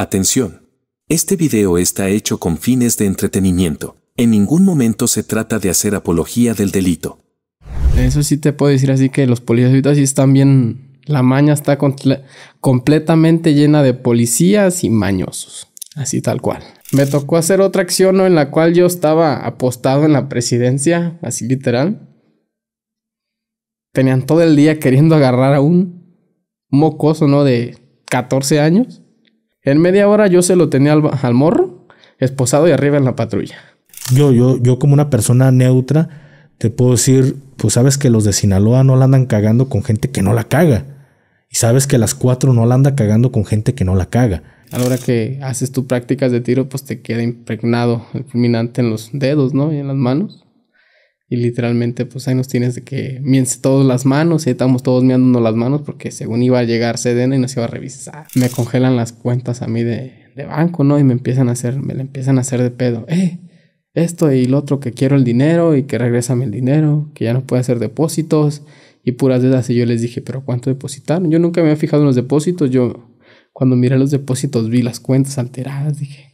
Atención. Este video está hecho con fines de entretenimiento. En ningún momento se trata de hacer apología del delito. Eso sí te puedo decir así que los policías sí están bien... La maña está completamente llena de policías y mañosos. Así tal cual. Me tocó hacer otra acción en la cual yo estaba apostado en la presidencia, así literal. Tenían todo el día queriendo agarrar a un mocoso, ¿no? De 14 años. En media hora yo se lo tenía al, morro, esposado y arriba en la patrulla. Yo, yo, yo como una persona neutra, te puedo decir, pues sabes que los de Sinaloa no la andan cagando con gente que no la caga. Y sabes que las cuatro no la anda cagando con gente que no la caga. A la hora que haces tus prácticas de tiro, pues te queda impregnado el fulminante en los dedos, ¿no? Y en las manos. Y literalmente, pues ahí nos tienes de que miense todas las manos y estamos todos miándonos las manos porque según iba a llegar Sedena y nos iba a revisar. Me congelan las cuentas a mí de, de banco, ¿no? Y me empiezan a hacer, me la empiezan a hacer de pedo. ¡Eh! Esto y el otro que quiero el dinero y que regresame el dinero, que ya no puede hacer depósitos y puras deudas. Y yo les dije, ¿pero cuánto depositaron? Yo nunca me había fijado en los depósitos. Yo, cuando miré los depósitos, vi las cuentas alteradas. Dije,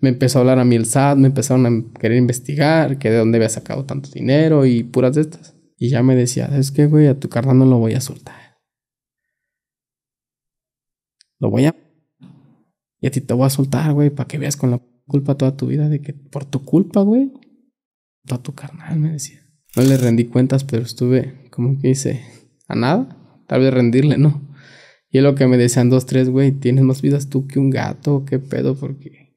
me empezó a hablar a mí el SAT, me empezaron a querer investigar, que de dónde había sacado tanto dinero y puras de estas. Y ya me decía, es que, güey, a tu carnal no lo voy a soltar. Lo voy a... Y a ti te voy a soltar, güey, para que veas con la culpa toda tu vida de que por tu culpa, güey, Todo tu carnal, me decía. No le rendí cuentas, pero estuve, como que hice a nada. Tal vez rendirle, ¿no? Y es lo que me decían dos, tres, güey, tienes más vidas tú que un gato, qué pedo, porque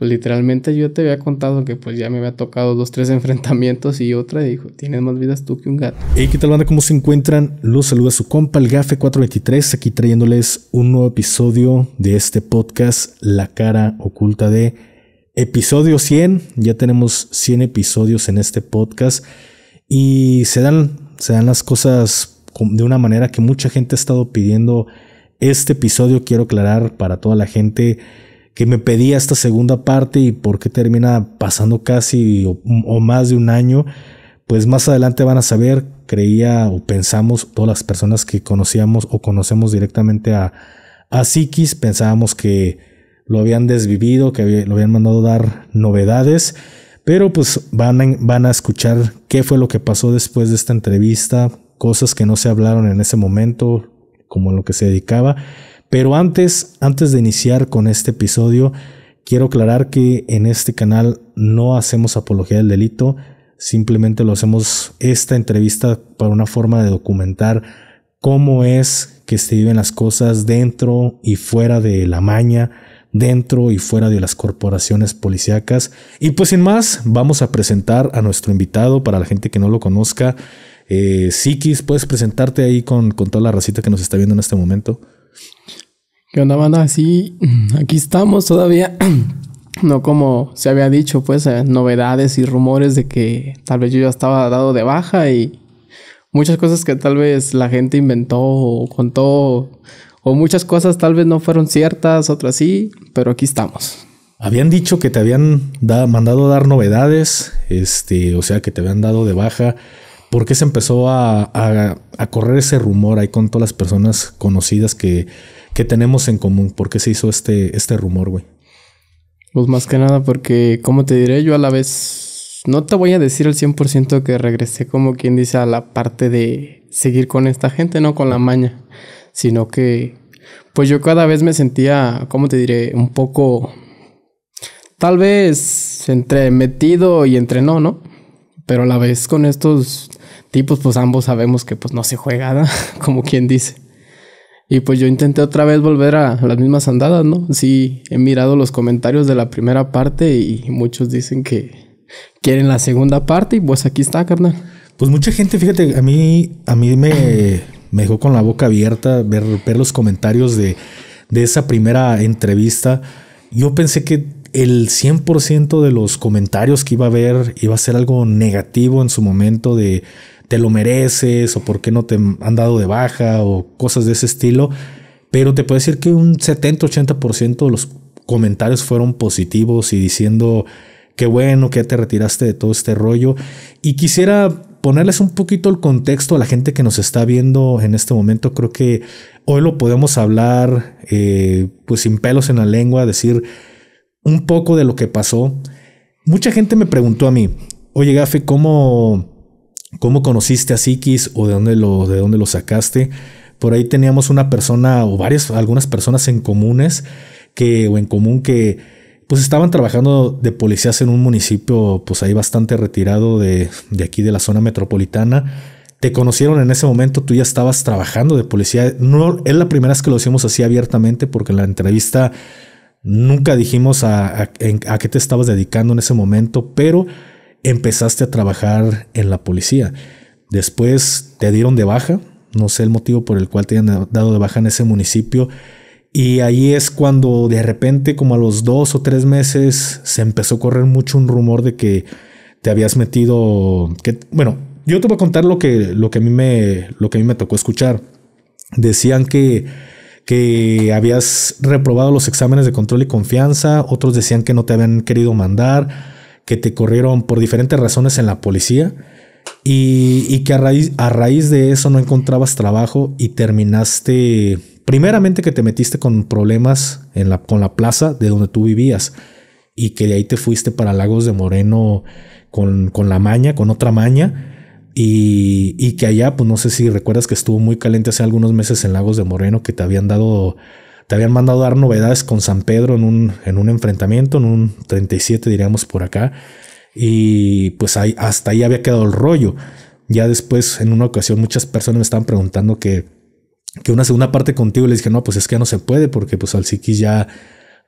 pues, literalmente yo te había contado que pues ya me había tocado dos, tres enfrentamientos y otra dijo, tienes más vidas tú que un gato. y ¿qué tal banda? ¿Cómo se encuentran? Los saluda su compa, el Gafe423, aquí trayéndoles un nuevo episodio de este podcast, La Cara Oculta de Episodio 100. Ya tenemos 100 episodios en este podcast y se dan, se dan las cosas de una manera que mucha gente ha estado pidiendo este episodio. Quiero aclarar para toda la gente que me pedía esta segunda parte y por qué termina pasando casi o, más de un año, pues más adelante van a saber, creía o pensamos todas las personas que conocíamos o conocemos directamente a, a Psiquis, pensábamos que lo habían desvivido, que lo habían mandado dar novedades, pero pues van a, van a escuchar qué fue lo que pasó después de esta entrevista, cosas que no se hablaron en ese momento, como lo que se dedicaba pero antes, antes de iniciar con este episodio, quiero aclarar que en este canal no hacemos apología del delito, simplemente lo hacemos esta entrevista para una forma de documentar cómo es que se viven las cosas dentro y fuera de la maña, dentro y fuera de las corporaciones policíacas. Y pues sin más, vamos a presentar a nuestro invitado para la gente que no lo conozca. Eh, Sikis, puedes presentarte ahí con, con toda la racita que nos está viendo en este momento que onda, banda? aquí estamos todavía. No como se había dicho, pues, eh, novedades y rumores de que tal vez yo ya estaba dado de baja y muchas cosas que tal vez la gente inventó o contó o muchas cosas tal vez no fueron ciertas, otras sí, pero aquí estamos. Habían dicho que te habían mandado a dar novedades, este, o sea, que te habían dado de baja ¿Por qué se empezó a, correr ese rumor ahí con todas las personas conocidas que, tenemos en común? ¿Por qué se hizo este, este rumor, güey? Pues más que nada porque, como te diré, yo a la vez no te voy a decir al 100% que regresé como quien dice a la parte de seguir con esta gente, no con la maña, sino que pues yo cada vez me sentía, como te diré, un poco tal vez entre metido y entre no, ¿no? Pero a la vez con estos tipos, pues ambos sabemos que pues no se juega, como quien dice. Y pues yo intenté otra vez volver a las mismas andadas, ¿no? Sí, he mirado los comentarios de la primera parte y muchos dicen que quieren la segunda parte y pues aquí está, carnal. Pues mucha gente, fíjate, a mí, a mí me, me dejó con la boca abierta ver, los comentarios de, de esa primera entrevista. Yo pensé que el 100% de los comentarios que iba a ver iba a ser algo negativo en su momento de te lo mereces o por qué no te han dado de baja o cosas de ese estilo. Pero te puedo decir que un 70-80% de los comentarios fueron positivos y diciendo qué bueno que te retiraste de todo este rollo. Y quisiera ponerles un poquito el contexto a la gente que nos está viendo en este momento. Creo que hoy lo podemos hablar eh, pues sin pelos en la lengua, decir un poco de lo que pasó. Mucha gente me preguntó a mí, oye Gafe, ¿cómo ¿Cómo conociste a Sikis o de dónde lo, de dónde lo sacaste? Por ahí teníamos una persona o varias, algunas personas en comunes que, o en común que pues estaban trabajando de policías en un municipio pues ahí bastante retirado de, aquí de la zona metropolitana te conocieron en ese momento, tú ya estabas trabajando de policía. No es la primera vez que lo hicimos así abiertamente, porque en la entrevista nunca dijimos a, qué te estabas dedicando en ese momento, pero empezaste a trabajar en la policía. Después te dieron de baja, no sé el motivo por el cual te hayan dado de baja en ese municipio. Y ahí es cuando de repente, como a los dos o tres meses, se empezó a correr mucho un rumor de que te habías metido. Que, bueno, yo te voy a contar lo que, lo que, a, mí me, lo que a mí me tocó escuchar. Decían que, que habías reprobado los exámenes de control y confianza, otros decían que no te habían querido mandar que te corrieron por diferentes razones en la policía y, que a raíz, a raíz de eso no encontrabas trabajo y terminaste, primeramente que te metiste con problemas en la, con la plaza de donde tú vivías y que de ahí te fuiste para Lagos de Moreno con, con la maña, con otra maña. Y, y, que allá, pues no sé si recuerdas que estuvo muy caliente hace algunos meses en Lagos de Moreno, que te habían dado te habían mandado dar novedades con San Pedro en un, en un enfrentamiento, en un 37, diríamos por acá. Y pues ahí, hasta ahí había quedado el rollo. Ya después, en una ocasión, muchas personas me estaban preguntando que, que una segunda parte contigo. Les dije, no, pues es que no se puede porque pues al Psiquis ya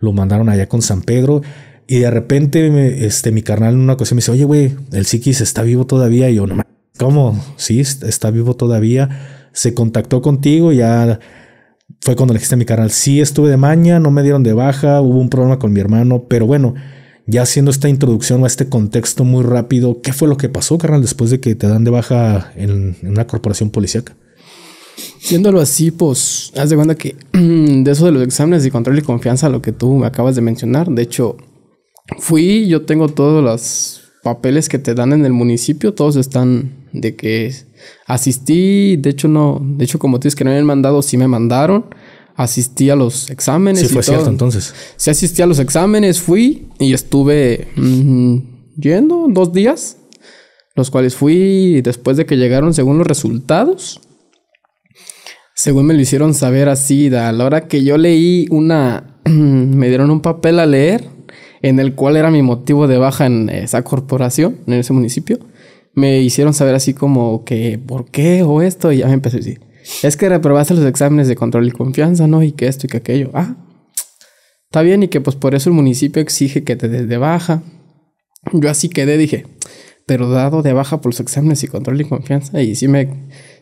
lo mandaron allá con San Pedro. Y de repente, este, mi carnal en una ocasión me dice, oye, güey, el Psiquis está vivo todavía. Y yo, no, ¿cómo? Sí, está vivo todavía. Se contactó contigo, ya fue cuando le dijiste a mi canal, sí estuve de maña, no me dieron de baja, hubo un problema con mi hermano, pero bueno, ya haciendo esta introducción a este contexto muy rápido, ¿qué fue lo que pasó, carnal, después de que te dan de baja en, una corporación policíaca? Siéndolo así, pues, haz de cuenta que de eso de los exámenes de control y confianza, lo que tú acabas de mencionar, de hecho, fui, yo tengo todas las papeles que te dan en el municipio, todos están de que asistí, de hecho no, de hecho como tienes que no me han mandado, sí me mandaron, asistí a los exámenes. Sí, fue cierto entonces. Sí asistí a los exámenes, fui y estuve mm, yendo dos días, los cuales fui después de que llegaron según los resultados. Según me lo hicieron saber así, a la hora que yo leí una, me dieron un papel a leer en el cual era mi motivo de baja en esa corporación, en ese municipio, me hicieron saber así como que, ¿por qué o esto? Y ya me empecé a decir, es que reprobaste los exámenes de control y confianza, ¿no? Y que esto y que aquello. Ah, está bien y que pues por eso el municipio exige que te des de baja. Yo así quedé, dije, pero dado de baja por los exámenes y control y confianza. Y sí me,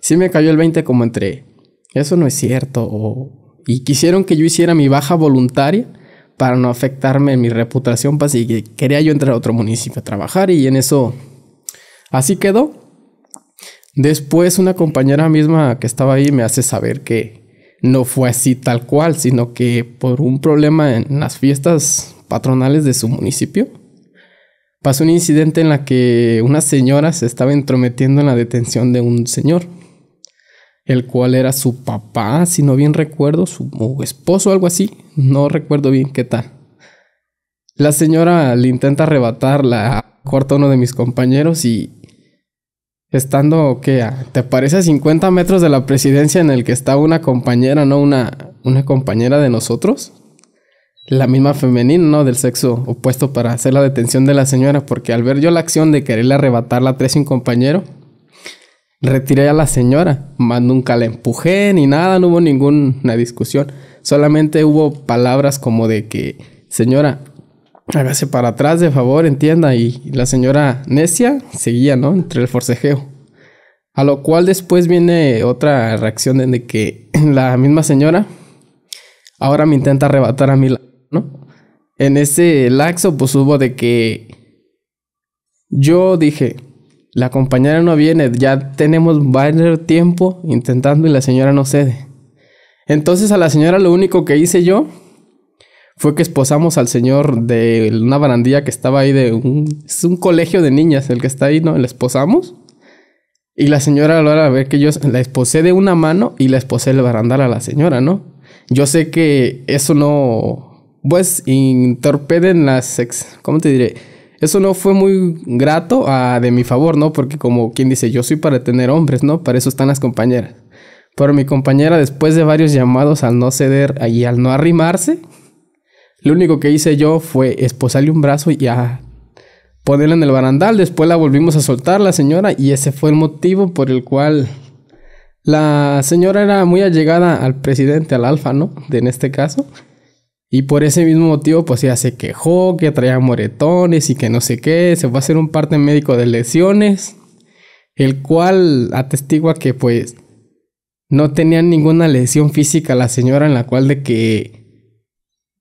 sí me cayó el 20 como entre, eso no es cierto. O, y quisieron que yo hiciera mi baja voluntaria para no afectarme en mi reputación, pues que quería yo entrar a otro municipio a trabajar y en eso así quedó. Después una compañera misma que estaba ahí me hace saber que no fue así tal cual, sino que por un problema en las fiestas patronales de su municipio, pasó un incidente en la que una señora se estaba entrometiendo en la detención de un señor el cual era su papá, si no bien recuerdo, su esposo, algo así, no recuerdo bien qué tal. La señora le intenta arrebatar la corta a uno de mis compañeros y estando, ¿qué? ¿Te parece a 50 metros de la presidencia en el que está una compañera, no? Una, una compañera de nosotros. La misma femenina, ¿no? Del sexo opuesto para hacer la detención de la señora, porque al ver yo la acción de quererle arrebatar la tres sin compañero, Retiré a la señora, más nunca la empujé ni nada, no hubo ninguna discusión. Solamente hubo palabras como de que, señora, hágase para atrás, de favor, entienda. Y la señora necia seguía, ¿no? Entre el forcejeo. A lo cual después viene otra reacción de que la misma señora ahora me intenta arrebatar a mí, ¿no? En ese laxo, pues hubo de que yo dije, la compañera no viene, ya tenemos varios tiempo intentando y la señora no cede. Entonces a la señora lo único que hice yo fue que esposamos al señor de una barandilla que estaba ahí de un, es un colegio de niñas, el que está ahí, ¿no? La esposamos. Y la señora a la hora ver que yo la esposé de una mano y la esposé el barandal a la señora, ¿no? Yo sé que eso no, pues, intorpeden las, ex, ¿cómo te diré? Eso no fue muy grato ah, de mi favor, ¿no? Porque como quien dice, yo soy para tener hombres, ¿no? Para eso están las compañeras. Pero mi compañera, después de varios llamados al no ceder y al no arrimarse, lo único que hice yo fue esposarle un brazo y a ponerla en el barandal. Después la volvimos a soltar, la señora, y ese fue el motivo por el cual la señora era muy allegada al presidente, al alfa, ¿no? De, en este caso. Y por ese mismo motivo, pues ya se quejó que traía moretones y que no sé qué. Se fue a hacer un parte médico de lesiones, el cual atestigua que pues no tenía ninguna lesión física la señora en la cual de que...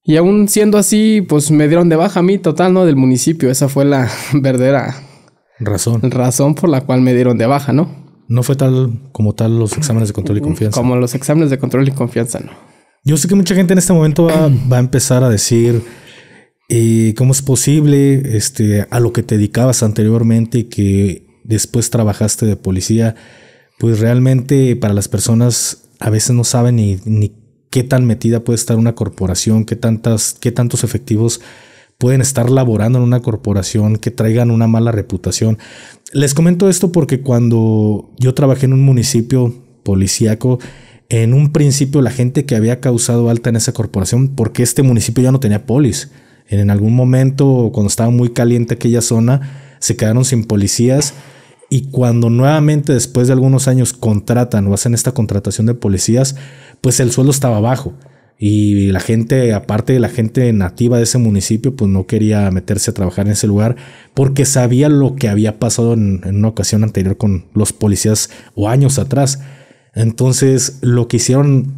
Y aún siendo así, pues me dieron de baja a mí total, ¿no? Del municipio. Esa fue la verdadera razón. Razón por la cual me dieron de baja, ¿no? No fue tal como tal los exámenes de control y confianza. Como los exámenes de control y confianza, no. Yo sé que mucha gente en este momento va, a empezar a decir eh, cómo es posible este, a lo que te dedicabas anteriormente y que después trabajaste de policía. Pues realmente para las personas a veces no saben ni, ni qué tan metida puede estar una corporación, qué, tantas, qué tantos efectivos pueden estar laborando en una corporación que traigan una mala reputación. Les comento esto porque cuando yo trabajé en un municipio policíaco, en un principio la gente que había causado alta en esa corporación, porque este municipio ya no tenía polis. En algún momento, cuando estaba muy caliente aquella zona, se quedaron sin policías y cuando nuevamente después de algunos años contratan o hacen esta contratación de policías, pues el suelo estaba bajo. Y la gente, aparte de la gente nativa de ese municipio, pues no quería meterse a trabajar en ese lugar porque sabía lo que había pasado en, en una ocasión anterior con los policías o años atrás. Entonces, lo que hicieron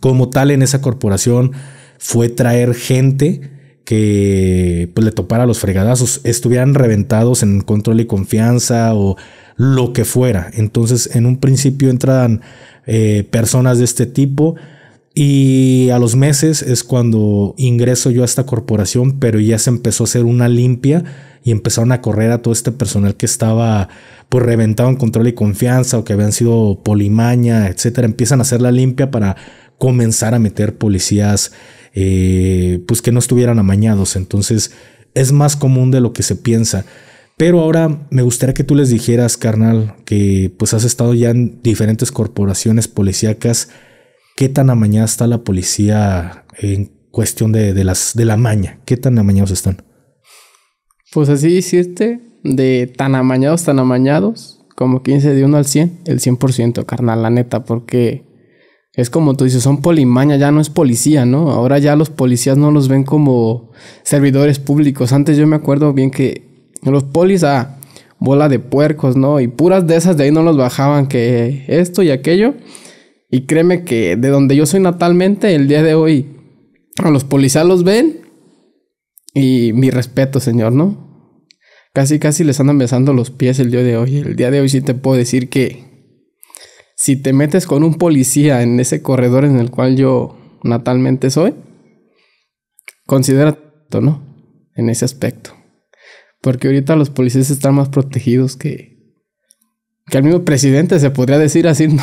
como tal en esa corporación fue traer gente que pues, le topara los fregadazos, estuvieran reventados en control y confianza o lo que fuera. Entonces, en un principio entraban eh, personas de este tipo y a los meses es cuando ingreso yo a esta corporación, pero ya se empezó a hacer una limpia y empezaron a correr a todo este personal que estaba pues reventado en control y confianza o que habían sido polimaña, etcétera. Empiezan a hacer la limpia para comenzar a meter policías eh, pues que no estuvieran amañados. Entonces es más común de lo que se piensa. Pero ahora me gustaría que tú les dijeras, carnal, que pues has estado ya en diferentes corporaciones policíacas qué tan amañada está la policía en cuestión de, las, de la maña. ¿Qué tan amañados están? Pues así hiciste de tan amañados, tan amañados, como 15 de 1 al 100, el 100%, carnal, la neta, porque es como tú dices, son polimaña, ya no es policía, ¿no? Ahora ya los policías no los ven como servidores públicos. Antes yo me acuerdo bien que los polis, a bola de puercos, ¿no? Y puras de esas de ahí no los bajaban, que esto y aquello. Y créeme que de donde yo soy natalmente, el día de hoy, a los policías los ven y mi respeto, señor, ¿no? Casi, casi les andan besando los pies el día de hoy. El día de hoy sí te puedo decir que si te metes con un policía en ese corredor en el cual yo natalmente soy, considera, ¿no? En ese aspecto. Porque ahorita los policías están más protegidos que, que el mismo presidente, se podría decir así, ¿no?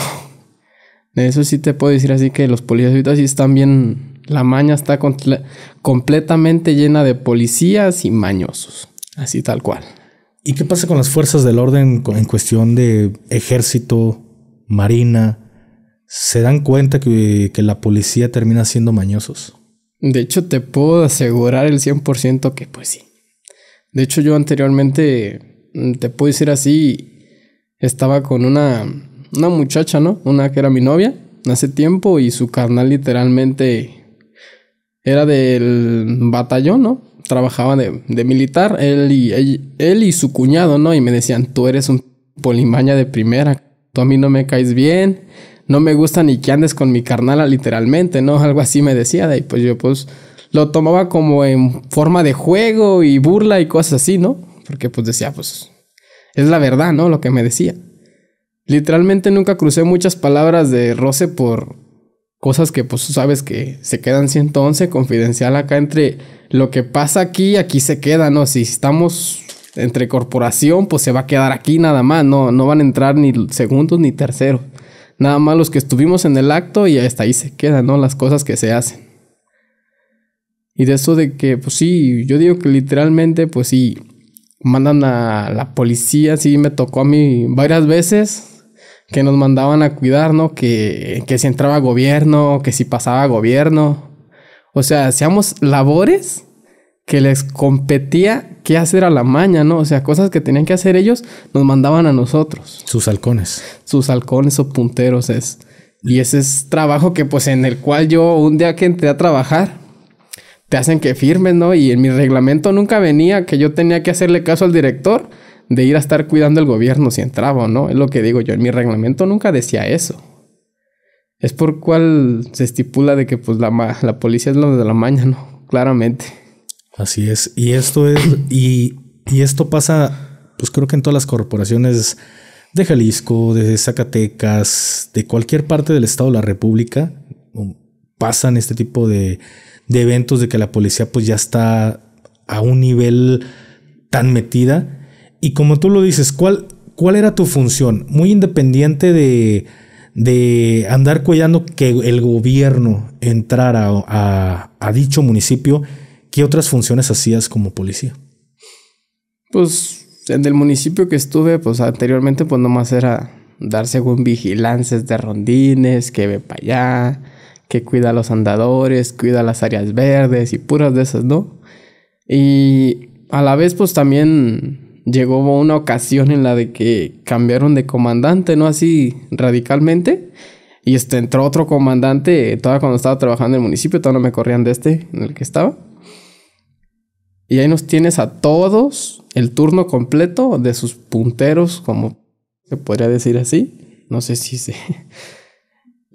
eso sí te puedo decir así que los policías ahorita sí están bien. La maña está completamente llena de policías y mañosos. Así tal cual. ¿Y qué pasa con las fuerzas del orden en cuestión de ejército, marina? ¿Se dan cuenta que, que la policía termina siendo mañosos? De hecho, te puedo asegurar el 100% que pues sí. De hecho, yo anteriormente, mm, te puedo decir así, estaba con una una muchacha, ¿no? Una que era mi novia hace tiempo y su carnal literalmente era del batallón, ¿no? Trabajaba de, militar, él y, él, y su cuñado, ¿no? Y me decían, tú eres un polimaña de primera, tú a mí no me caes bien, no me gusta ni que andes con mi carnal literalmente, ¿no? Algo así me decía, de, y pues yo pues lo tomaba como en forma de juego y burla y cosas así, ¿no? Porque pues decía, pues es la verdad, ¿no? Lo que me decía. Literalmente nunca crucé muchas palabras de roce por cosas que pues sabes que se quedan 111 confidencial acá entre lo que pasa aquí, aquí se queda, ¿no? Si estamos entre corporación, pues se va a quedar aquí nada más, no, no van a entrar ni segundos ni terceros. Nada más los que estuvimos en el acto y hasta ahí se quedan, ¿no? Las cosas que se hacen. Y de eso de que, pues sí, yo digo que literalmente, pues sí, mandan a la policía, sí, me tocó a mí varias veces que nos mandaban a cuidar, ¿no? Que, que si entraba gobierno, que si pasaba gobierno. O sea, hacíamos labores que les competía qué hacer a la maña, ¿no? O sea, cosas que tenían que hacer ellos, nos mandaban a nosotros. Sus halcones. Sus halcones o punteros es. Y ese es trabajo que pues en el cual yo un día que entré a trabajar, te hacen que firmes, ¿no? Y en mi reglamento nunca venía que yo tenía que hacerle caso al director de ir a estar cuidando el gobierno si entraba o no. Es lo que digo yo. En mi reglamento nunca decía eso. Es por cual se estipula de que pues la, la policía es lo de la mañana, ¿no? Claramente. Así es. Y esto es... y, esto pasa, pues creo que en todas las corporaciones de Jalisco, de Zacatecas, de cualquier parte del Estado de la República, um, pasan este tipo de, de eventos de que la policía pues ya está a un nivel tan metida y como tú lo dices, ¿cuál, cuál era tu función? Muy independiente de, andar cuidando que el gobierno entrara a, dicho municipio, ¿qué otras funciones hacías como policía? Pues en el municipio que estuve, pues anteriormente, pues nomás era dar según vigilancias de rondines, que ve para allá, que cuida a los andadores, cuida las áreas verdes y puras de esas, ¿no? Y a la vez, pues también llegó una ocasión en la de que cambiaron de comandante, ¿no? Así radicalmente. Y este, entró otro comandante, eh, todavía cuando estaba trabajando en el municipio, todavía no me corrían de este en el que estaba. Y ahí nos tienes a todos el turno completo de sus punteros, como se podría decir así. No sé si se...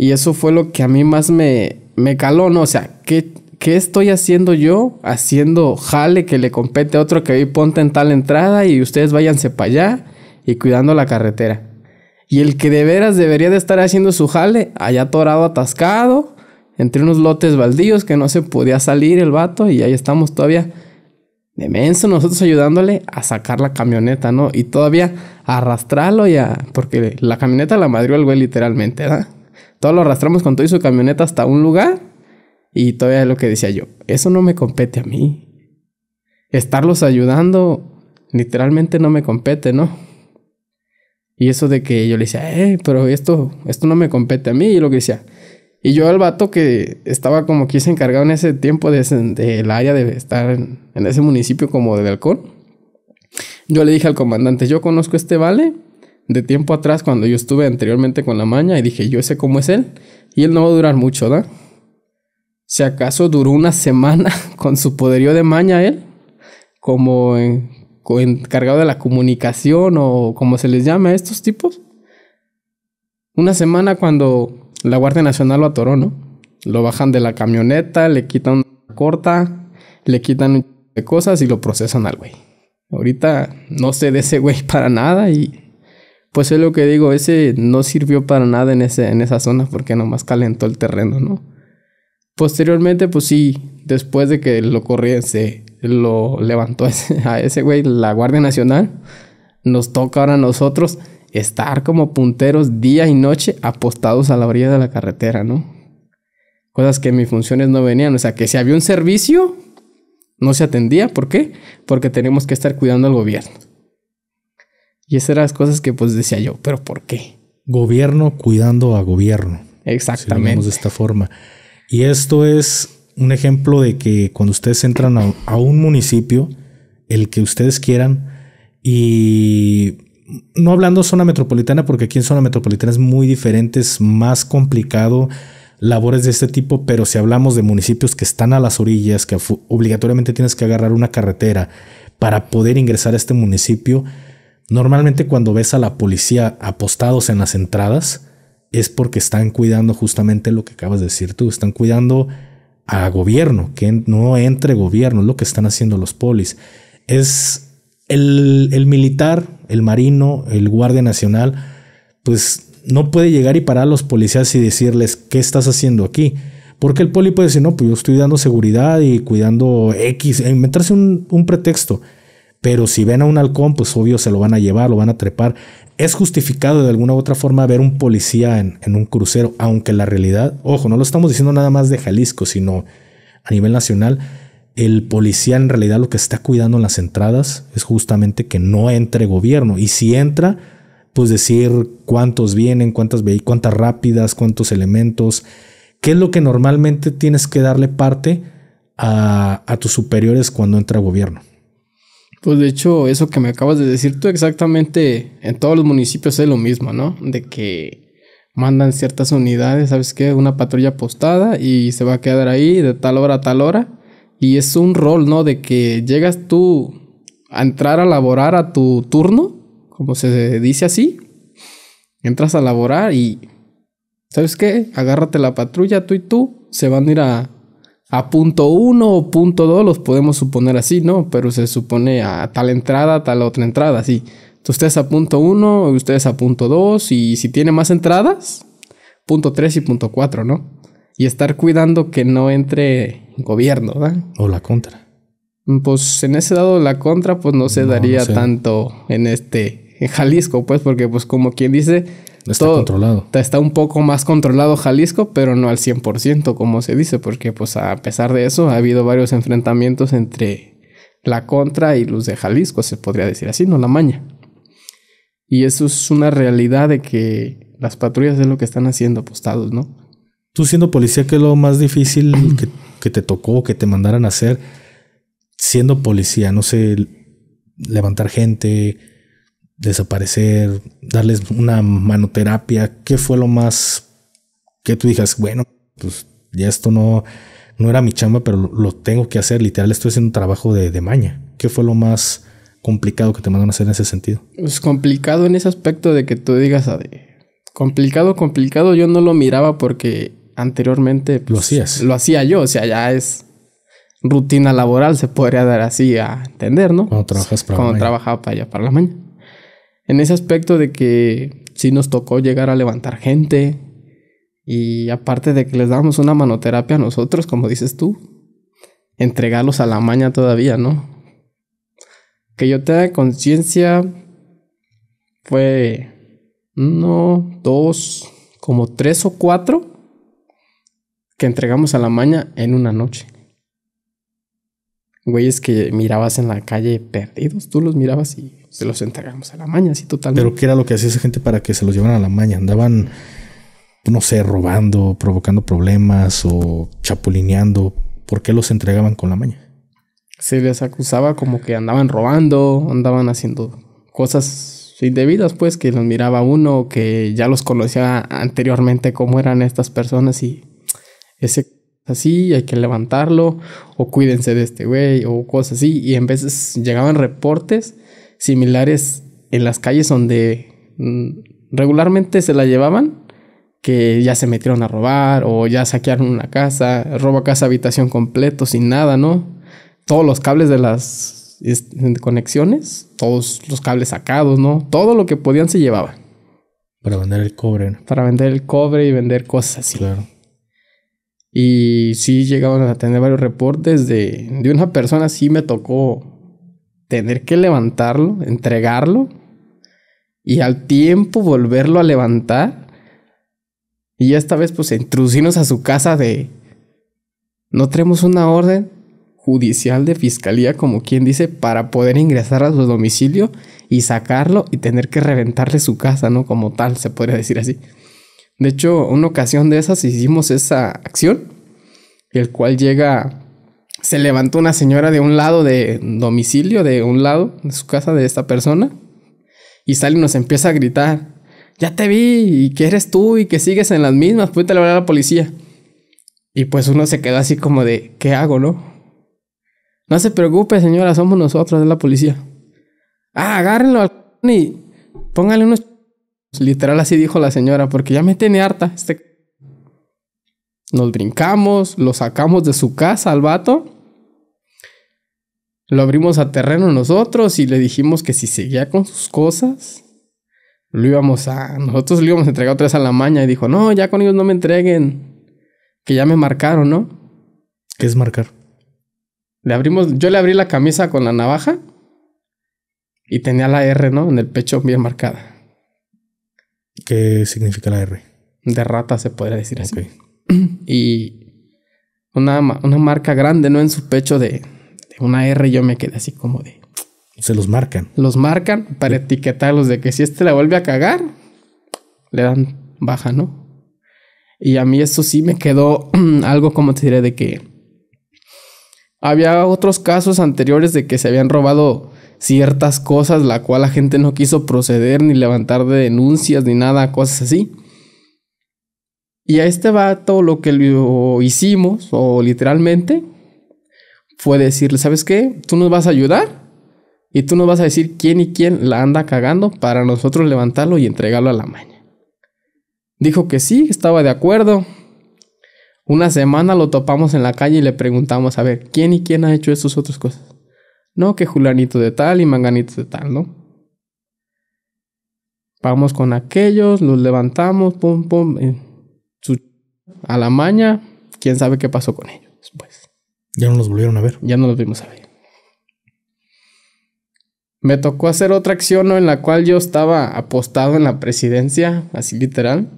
Y eso fue lo que a mí más me, me caló, ¿no? O sea, qué ¿qué estoy haciendo yo? Haciendo jale que le compete a otro que hoy ponte en tal entrada y ustedes váyanse para allá y cuidando la carretera. Y el que de veras debería de estar haciendo su jale, allá atorado, atascado, entre unos lotes baldíos que no se podía salir el vato y ahí estamos todavía de menso nosotros ayudándole a sacar la camioneta, ¿no? Y todavía arrastrarlo ya, porque la camioneta la madrió el güey literalmente, ¿verdad? Todo lo arrastramos con todo y su camioneta hasta un lugar y todavía es lo que decía yo, eso no me compete a mí. Estarlos ayudando literalmente no me compete, ¿no? Y eso de que yo le decía, eh, pero esto, esto no me compete a mí. Y lo que decía. Y yo al vato que estaba como que se encargado en ese tiempo del de, la área de estar en, ese municipio como de Halcón. Yo le dije al comandante, yo conozco este vale de tiempo atrás cuando yo estuve anteriormente con la maña y dije, yo sé cómo es él y él no va a durar mucho, ¿da? Si acaso duró una semana con su poderío de maña él, como encargado de la comunicación o como se les llama a estos tipos. Una semana cuando la Guardia Nacional lo atoró, ¿no? Lo bajan de la camioneta, le quitan una corta, le quitan un de cosas y lo procesan al güey. Ahorita no sé de ese güey para nada y pues es lo que digo, ese no sirvió para nada en, ese, en esa zona porque nomás calentó el terreno, ¿no? Posteriormente, pues sí, después de que lo corría, se lo levantó a ese güey la Guardia Nacional, nos toca ahora a nosotros estar como punteros día y noche apostados a la orilla de la carretera, ¿no? Cosas que en mis funciones no venían, o sea, que si había un servicio, no se atendía, ¿por qué? Porque tenemos que estar cuidando al gobierno. Y esas eran las cosas que pues decía yo, pero ¿por qué? Gobierno cuidando a gobierno. Exactamente. de esta forma. Y esto es un ejemplo de que cuando ustedes entran a, un municipio, el que ustedes quieran, y no hablando zona metropolitana, porque aquí en zona metropolitana es muy diferente, es más complicado labores de este tipo, pero si hablamos de municipios que están a las orillas, que obligatoriamente tienes que agarrar una carretera para poder ingresar a este municipio, normalmente cuando ves a la policía apostados en las entradas, es porque están cuidando justamente lo que acabas de decir tú, están cuidando a gobierno, que no entre gobierno, es lo que están haciendo los polis. Es el, militar, el marino, el guardia nacional, pues no puede llegar y parar a los policías y decirles, ¿qué estás haciendo aquí? Porque el poli puede decir, no, pues yo estoy dando seguridad y cuidando X, e inventarse un, un pretexto. Pero si ven a un halcón, pues obvio se lo van a llevar, lo van a trepar es justificado de alguna u otra forma ver un policía en, un crucero, aunque la realidad, ojo, no lo estamos diciendo nada más de Jalisco, sino a nivel nacional, el policía en realidad lo que está cuidando en las entradas es justamente que no entre gobierno. Y si entra, pues decir cuántos vienen, cuántas, cuántas rápidas, cuántos elementos, qué es lo que normalmente tienes que darle parte a tus superiores cuando entra gobierno. Pues de hecho, eso que me acabas de decir tú exactamente en todos los municipios es lo mismo, ¿no? De que mandan ciertas unidades, ¿sabes qué? Una patrulla postada y se va a quedar ahí de tal hora a tal hora. Y es un rol, ¿no? De que llegas tú a entrar a laborar a tu turno, como se dice así. Entras a laborar y, ¿sabes qué? Agárrate la patrulla, tú y tú, se van a ir a a punto uno o punto dos los podemos suponer así, ¿no? Pero se supone a tal entrada, tal otra entrada, sí. Entonces, ustedes a punto 1, ustedes a punto dos y si tiene más entradas, punto 3 y punto 4, ¿no? Y estar cuidando que no entre gobierno, ¿verdad? O la contra. Mm, pues en ese dado la contra, pues no se daría tanto en este en Jalisco, pues, porque pues como quien dice, Está controlado. Está un poco más controlado Jalisco, pero no al 100%, como se dice, porque pues a pesar de eso ha habido varios enfrentamientos entre la contra y los de Jalisco, se podría decir así, no la maña. Y eso es una realidad de que las patrullas es lo que están haciendo apostados, ¿no? Tú siendo policía, ¿qué es lo más difícil que, que, te tocó, que te mandaran a hacer siendo policía? No sé, levantar gente, desaparecer, darles una manoterapia? ¿Qué fue lo más que tú dijas, bueno, pues ya esto no, no era mi chamba, pero lo tengo que hacer, literal, estoy haciendo un trabajo de, de maña? ¿Qué fue lo más complicado que te mandaron a hacer en ese sentido? Pues complicado en ese aspecto de que tú digas, ah, complicado, complicado, yo no lo miraba porque anteriormente pues, lo Lo hacía yo, o sea, ya es rutina laboral, se podría dar así a entender, ¿no? Cuando trabajaba para allá para la maña en ese aspecto de que sí nos tocó llegar a levantar gente y aparte de que les damos una manoterapia a nosotros, como dices tú, entregarlos a la maña todavía, ¿no? Que yo tenga conciencia fue uno, dos, como tres o cuatro que entregamos a la maña en una noche. Güeyes que mirabas en la calle perdidos, tú los mirabas y se los entregamos a la maña, así totalmente. Pero ¿qué era lo que hacía esa gente para que se los llevaran a la maña? Andaban, no sé, robando, provocando problemas o chapulineando. ¿Por qué los entregaban con la maña? Se les acusaba como que andaban robando, andaban haciendo cosas indebidas, pues que los miraba uno, que ya los conocía anteriormente cómo eran estas personas y ese así, hay que levantarlo, o cuídense de este güey, o cosas así. Y en veces llegaban reportes similares en las calles donde mm, regularmente se la llevaban, que ya se metieron a robar o ya saquearon una casa, roba casa, habitación completo, sin nada, ¿no? Todos los cables de las conexiones, todos los cables sacados, ¿no? Todo lo que podían se llevaban. Para vender el cobre, ¿no? Para vender el cobre y vender cosas así. Claro. Y sí llegaban a tener varios reportes de, de una persona, sí me tocó tener que levantarlo, entregarlo y al tiempo volverlo a levantar. Y esta vez pues introducirnos a su casa de... No tenemos una orden judicial de fiscalía, como quien dice, para poder ingresar a su domicilio y sacarlo y tener que reventarle su casa, ¿no? Como tal, se podría decir así. De hecho, una ocasión de esas hicimos esa acción, el cual llega se levantó una señora de un lado de domicilio, de un lado de su casa de esta persona, y sale y nos empieza a gritar, ya te vi, y que eres tú, y que sigues en las mismas, fuiste a hablar a la policía. Y pues uno se quedó así como de, ¿qué hago, no? No se preocupe, señora, somos nosotros, de la policía. Ah, agárrenlo al y póngale unos... Literal así dijo la señora, porque ya me tiene harta este... Nos brincamos, lo sacamos de su casa al vato. Lo abrimos a terreno nosotros y le dijimos que si seguía con sus cosas, lo íbamos a. Nosotros le íbamos a entregar otra vez a la maña y dijo: No, ya con ellos no me entreguen. Que ya me marcaron, ¿no? ¿Qué es marcar? Le abrimos. Yo le abrí la camisa con la navaja y tenía la R, ¿no? En el pecho bien marcada. ¿Qué significa la R? De rata se podría decir así y una, marca grande, ¿no? En su pecho de, una R, yo me quedé así como de... Se los marcan. Los marcan para etiquetarlos de que si este la vuelve a cagar, le dan baja, ¿no? Y a mí eso sí me quedó algo como te diré de que había otros casos anteriores de que se habían robado ciertas cosas, la cual la gente no quiso proceder ni levantar de denuncias ni nada, cosas así. Y a este vato lo que lo hicimos, o literalmente, fue decirle, ¿sabes qué? Tú nos vas a ayudar y tú nos vas a decir quién y quién la anda cagando para nosotros levantarlo y entregarlo a la maña. Dijo que sí, estaba de acuerdo. Una semana lo topamos en la calle y le preguntamos, a ver, ¿quién y quién ha hecho estas otras cosas? No, que Julanito de tal y Manganito de tal, ¿no? Vamos con aquellos, los levantamos, pum, pum. Eh, su maña quién sabe qué pasó con ellos después. Ya no los volvieron a ver. Ya no los vimos a ver. Me tocó hacer otra acción en la cual yo estaba apostado en la presidencia, así literal.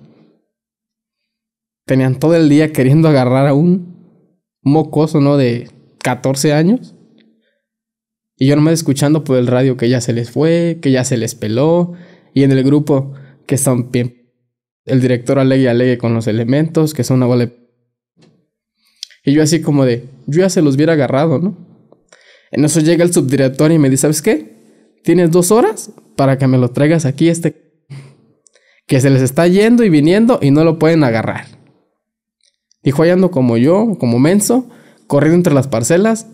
Tenían todo el día queriendo agarrar a un mocoso, ¿no? De 14 años. Y yo nomás escuchando por el radio que ya se les fue, que ya se les peló. Y en el grupo que están bien el director alegue y alegue con los elementos, que son una bola de... Y yo así como de, yo ya se los hubiera agarrado, ¿no? En eso llega el subdirector y me dice, ¿sabes qué? Tienes dos horas para que me lo traigas aquí este... Que se les está yendo y viniendo y no lo pueden agarrar. Dijo, ahí ando como yo, como menso, corriendo entre las parcelas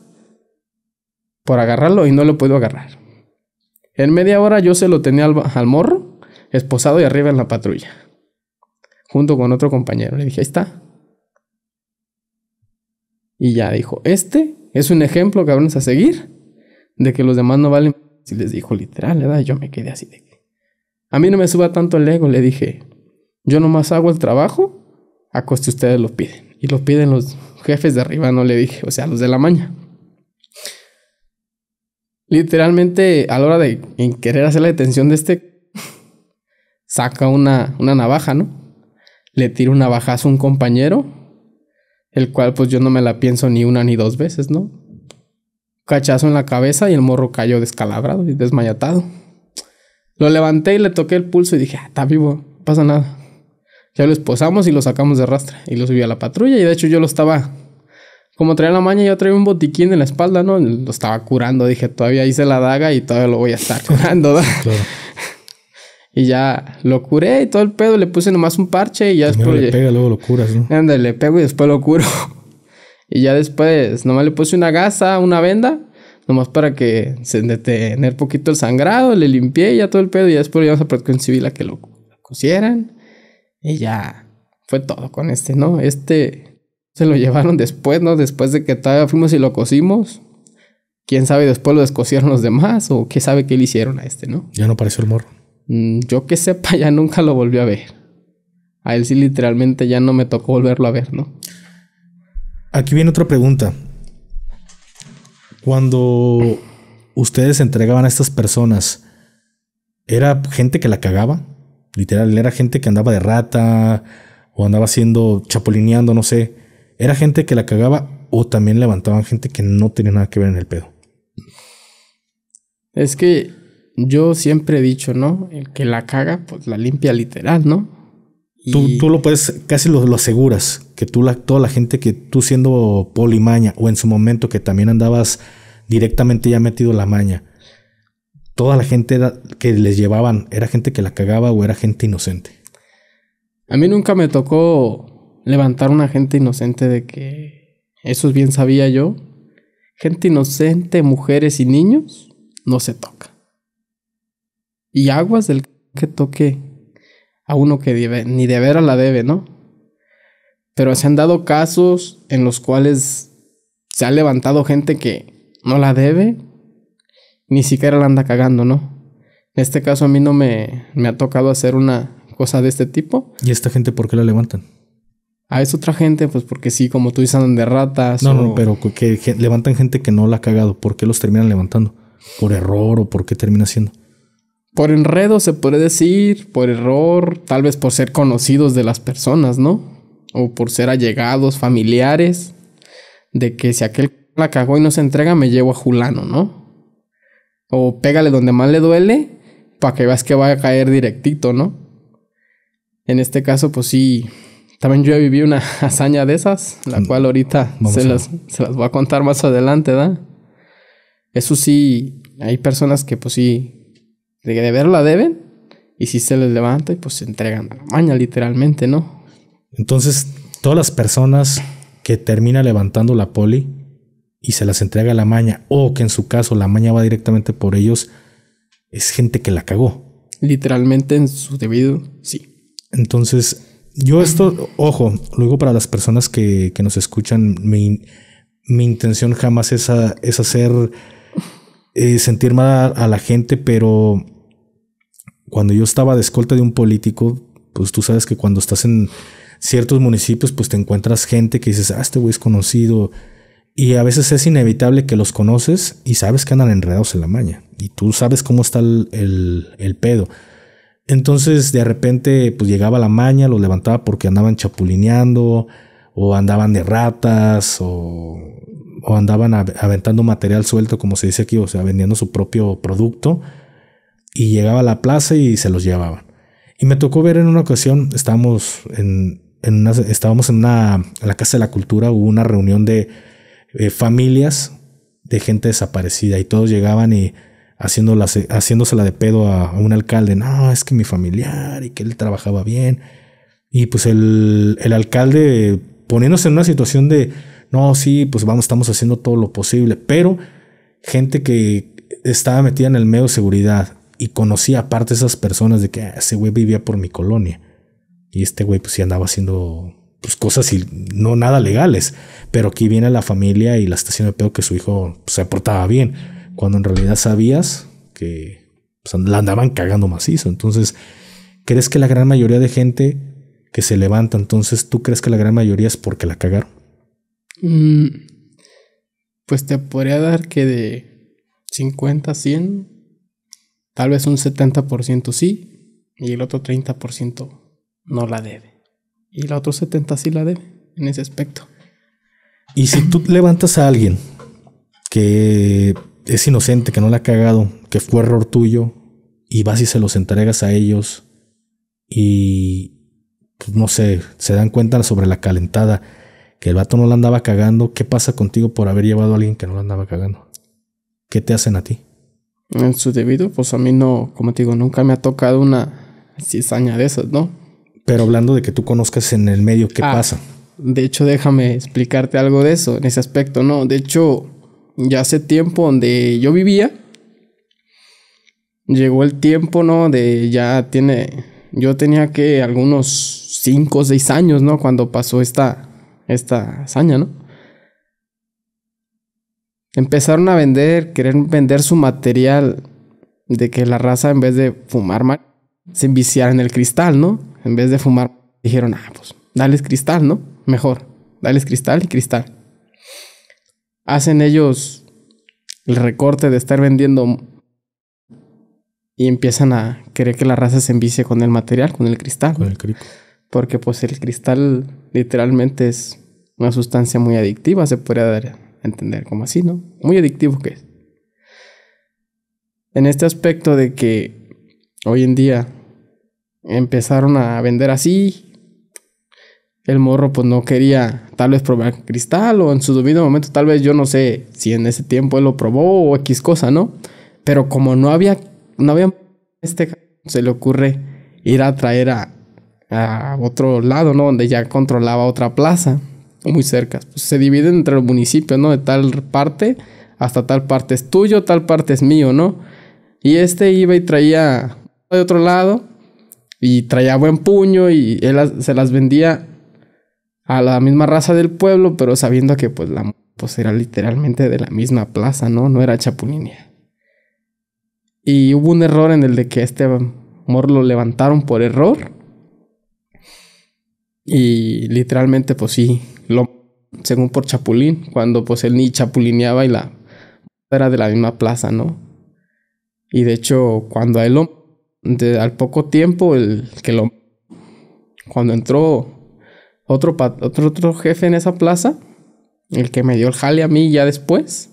por agarrarlo y no lo puedo agarrar. En media hora yo se lo tenía al, al morro, esposado y arriba en la patrulla junto con otro compañero. Le dije, ahí está. Y ya dijo, este es un ejemplo, que cabrones, a seguir de que los demás no valen. Y les dijo literal, ¿verdad? Yo me quedé así de que... A mí no me suba tanto el ego, le dije, yo nomás hago el trabajo a coste ustedes lo piden. Y lo piden los jefes de arriba, no le dije, o sea, los de la maña. Literalmente, a la hora de querer hacer la detención de este, saca una navaja, ¿no? le tiro una bajazo a un compañero, el cual pues yo no me la pienso ni una ni dos veces, ¿no? Cachazo en la cabeza y el morro cayó descalabrado y desmayatado. Lo levanté y le toqué el pulso y dije, ah, está vivo, pasa nada. Ya lo esposamos y lo sacamos de rastra y lo subí a la patrulla y de hecho yo lo estaba como traía la maña, yo traía un botiquín en la espalda, ¿no? Lo estaba curando, dije, todavía hice la daga y todavía lo voy a estar curando, ¿no? claro. Y ya lo curé y todo el pedo, le puse nomás un parche y ya Primero después. Le pega, luego lo curas, ¿no? Ándale, le pego y después lo curo. y ya después, nomás le puse una gasa, una venda, nomás para que se detener poquito el sangrado, le limpié y ya todo el pedo, y ya después íbamos a en civil a que lo, cosieran. Y ya fue todo con este, ¿no? Este se lo llevaron después, ¿no? Después de que todavía fuimos y lo cosimos. Quién sabe, después lo descosieron los demás o qué sabe qué le hicieron a este, ¿no? Ya no pareció el morro. Mm, yo que sepa, ya nunca lo volvió a ver. A él sí literalmente ya no me tocó volverlo a ver, ¿no? Aquí viene otra pregunta. Cuando ustedes entregaban a estas personas, ¿era gente que la cagaba? Literal, era gente que andaba de rata o andaba haciendo chapolineando, no sé. ¿Era gente que la cagaba o también levantaban gente que no tenía nada que ver en el pedo? Es que yo siempre he dicho, ¿no? El que la caga, pues la limpia literal, ¿no? Tú, tú, lo puedes, casi lo, aseguras, que tú, la, toda la gente que tú siendo poli-maña, o en su momento que también andabas directamente ya metido la maña, toda la gente que les llevaban era gente que la cagaba o era gente inocente. A mí nunca me tocó levantar una gente inocente de que eso bien sabía yo. Gente inocente, mujeres y niños, no se toca. Y aguas del que toque a uno que ni de vera la debe, ¿no? Pero se han dado casos en los cuales se ha levantado gente que no la debe, ni siquiera la anda cagando, ¿no? En este caso a mí no me, me ha tocado hacer una cosa de este tipo. ¿Y esta gente por qué la levantan? A ah, esa otra gente, pues porque sí, como tú dices, andan de ratas. No, no, pero que, levantan gente que no la ha cagado. ¿Por qué los terminan levantando? ¿Por error o por qué termina siendo? por enredo se puede decir, por error, tal vez por ser conocidos de las personas, ¿no? O por ser allegados, familiares, de que si aquel la cagó y no se entrega, me llevo a Julano, ¿no? O pégale donde más le duele, para que veas que va a caer directito, ¿no? En este caso, pues sí, también yo viví una hazaña de esas, la cual ahorita se las, se las, voy a contar más adelante, ¿da? Eso sí, hay personas que pues sí de que de deben, y si se les levanta, y pues se entregan a la maña, literalmente, ¿no? Entonces, todas las personas que termina levantando la poli y se las entrega a la maña, o que en su caso la maña va directamente por ellos, es gente que la cagó. Literalmente en su debido, sí. Entonces, yo esto, ojo, luego para las personas que, que nos escuchan, mi, mi, intención jamás es, a, es hacer eh, sentir mal a la gente, pero cuando yo estaba de escolta de un político, pues tú sabes que cuando estás en ciertos municipios, pues te encuentras gente que dices, ah, este güey es conocido. Y a veces es inevitable que los conoces y sabes que andan enredados en la maña. Y tú sabes cómo está el, pedo. Entonces de repente pues llegaba la maña, los levantaba porque andaban chapulineando o andaban de ratas o, o andaban aventando material suelto, como se dice aquí, o sea, vendiendo su propio producto y llegaba a la plaza y se los llevaban. Y me tocó ver en una ocasión, estábamos en, una, estábamos en la Casa de la Cultura, hubo una reunión de eh, familias de gente desaparecida y todos llegaban y haciéndola, haciéndosela de pedo a, un alcalde. No, es que mi familiar y que él trabajaba bien. Y pues el, el alcalde poniéndose en una situación de, no, sí, pues vamos, estamos haciendo todo lo posible, pero gente que estaba metida en el medio de seguridad, y conocí aparte esas personas de que ah, ese güey vivía por mi colonia. Y este güey pues sí andaba haciendo pues, cosas y no nada legales. Pero aquí viene la familia y la estación de pedo que su hijo pues, se portaba bien. Cuando en realidad sabías que pues, la andaban cagando macizo. Entonces, ¿crees que la gran mayoría de gente que se levanta, entonces tú crees que la gran mayoría es porque la cagaron? Mm, pues te podría dar que de 50 a 100 Tal vez un 70% sí y el otro 30% no la debe. Y el otro 70% sí la debe en ese aspecto. Y si tú levantas a alguien que es inocente, que no le ha cagado, que fue error tuyo, y vas y se los entregas a ellos y, pues, no sé, se dan cuenta sobre la calentada, que el vato no la andaba cagando, ¿qué pasa contigo por haber llevado a alguien que no la andaba cagando? ¿Qué te hacen a ti? en su debido, pues a mí no, como te digo, nunca me ha tocado una cizaña de esas, ¿no? Pero hablando de que tú conozcas en el medio qué ah, pasa. De hecho, déjame explicarte algo de eso, en ese aspecto, ¿no? De hecho, ya hace tiempo donde yo vivía, llegó el tiempo, ¿no? De ya tiene, yo tenía que algunos 5 o 6 años, ¿no? Cuando pasó esta, esta hazaña, ¿no? empezaron a vender, querer vender su material de que la raza en vez de fumar se enviciara en el cristal, ¿no? En vez de fumar, dijeron, ah, pues, dales cristal, ¿no? Mejor, dales cristal y cristal. Hacen ellos el recorte de estar vendiendo y empiezan a querer que la raza se envicie con el material, con el cristal. Con el cristal... Porque pues el cristal literalmente es una sustancia muy adictiva, se podría dar entender como así, ¿no? Muy adictivo que es. En este aspecto de que hoy en día empezaron a vender así, el morro pues no quería tal vez probar cristal o en su debido momento tal vez yo no sé si en ese tiempo él lo probó o X cosa, ¿no? Pero como no había, no había este, se le ocurre ir a traer a, a otro lado, ¿no? Donde ya controlaba otra plaza muy cerca, pues se dividen entre los municipios, ¿no? De tal parte hasta tal parte es tuyo, tal parte es mío, ¿no? Y este iba y traía de otro lado y traía buen puño y él se las vendía a la misma raza del pueblo, pero sabiendo que pues la pues era literalmente de la misma plaza, ¿no? No era chapulinia. Y hubo un error en el de que este amor lo levantaron por error. Y literalmente pues sí, según por Chapulín, cuando pues él ni chapulineaba y la era de la misma plaza, ¿no? Y de hecho, cuando a él al poco tiempo, el que lo, cuando entró otro, otro, jefe en esa plaza, el que me dio el jale a mí ya después,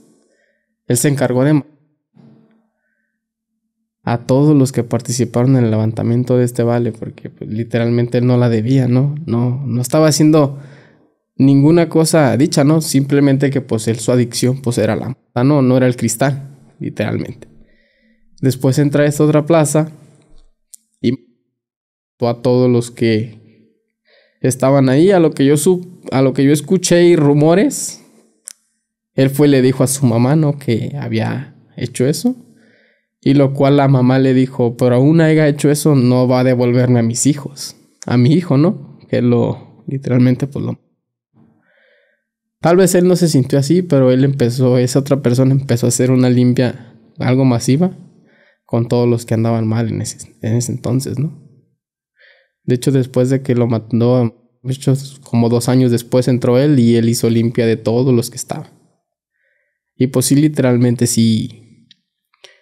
él se encargó de a todos los que participaron en el levantamiento de este vale, porque pues, literalmente él no la debía, ¿no? No, no estaba haciendo ninguna cosa dicha, ¿no? Simplemente que pues su adicción pues era la mata, no, no era el cristal, literalmente. Después entra a esta otra plaza y a todos los que estaban ahí, a lo que yo a lo que yo escuché y rumores. Él fue y le dijo a su mamá, ¿no? Que había hecho eso. Y lo cual la mamá le dijo, pero aún haya hecho eso, no va a devolverme a mis hijos, a mi hijo, ¿no? Que lo literalmente pues lo Tal vez él no se sintió así, pero él empezó, esa otra persona empezó a hacer una limpia algo masiva con todos los que andaban mal en ese, en ese entonces, ¿no? De hecho, después de que lo mató, muchos, como dos años después entró él y él hizo limpia de todos los que estaban. Y pues sí, literalmente sí,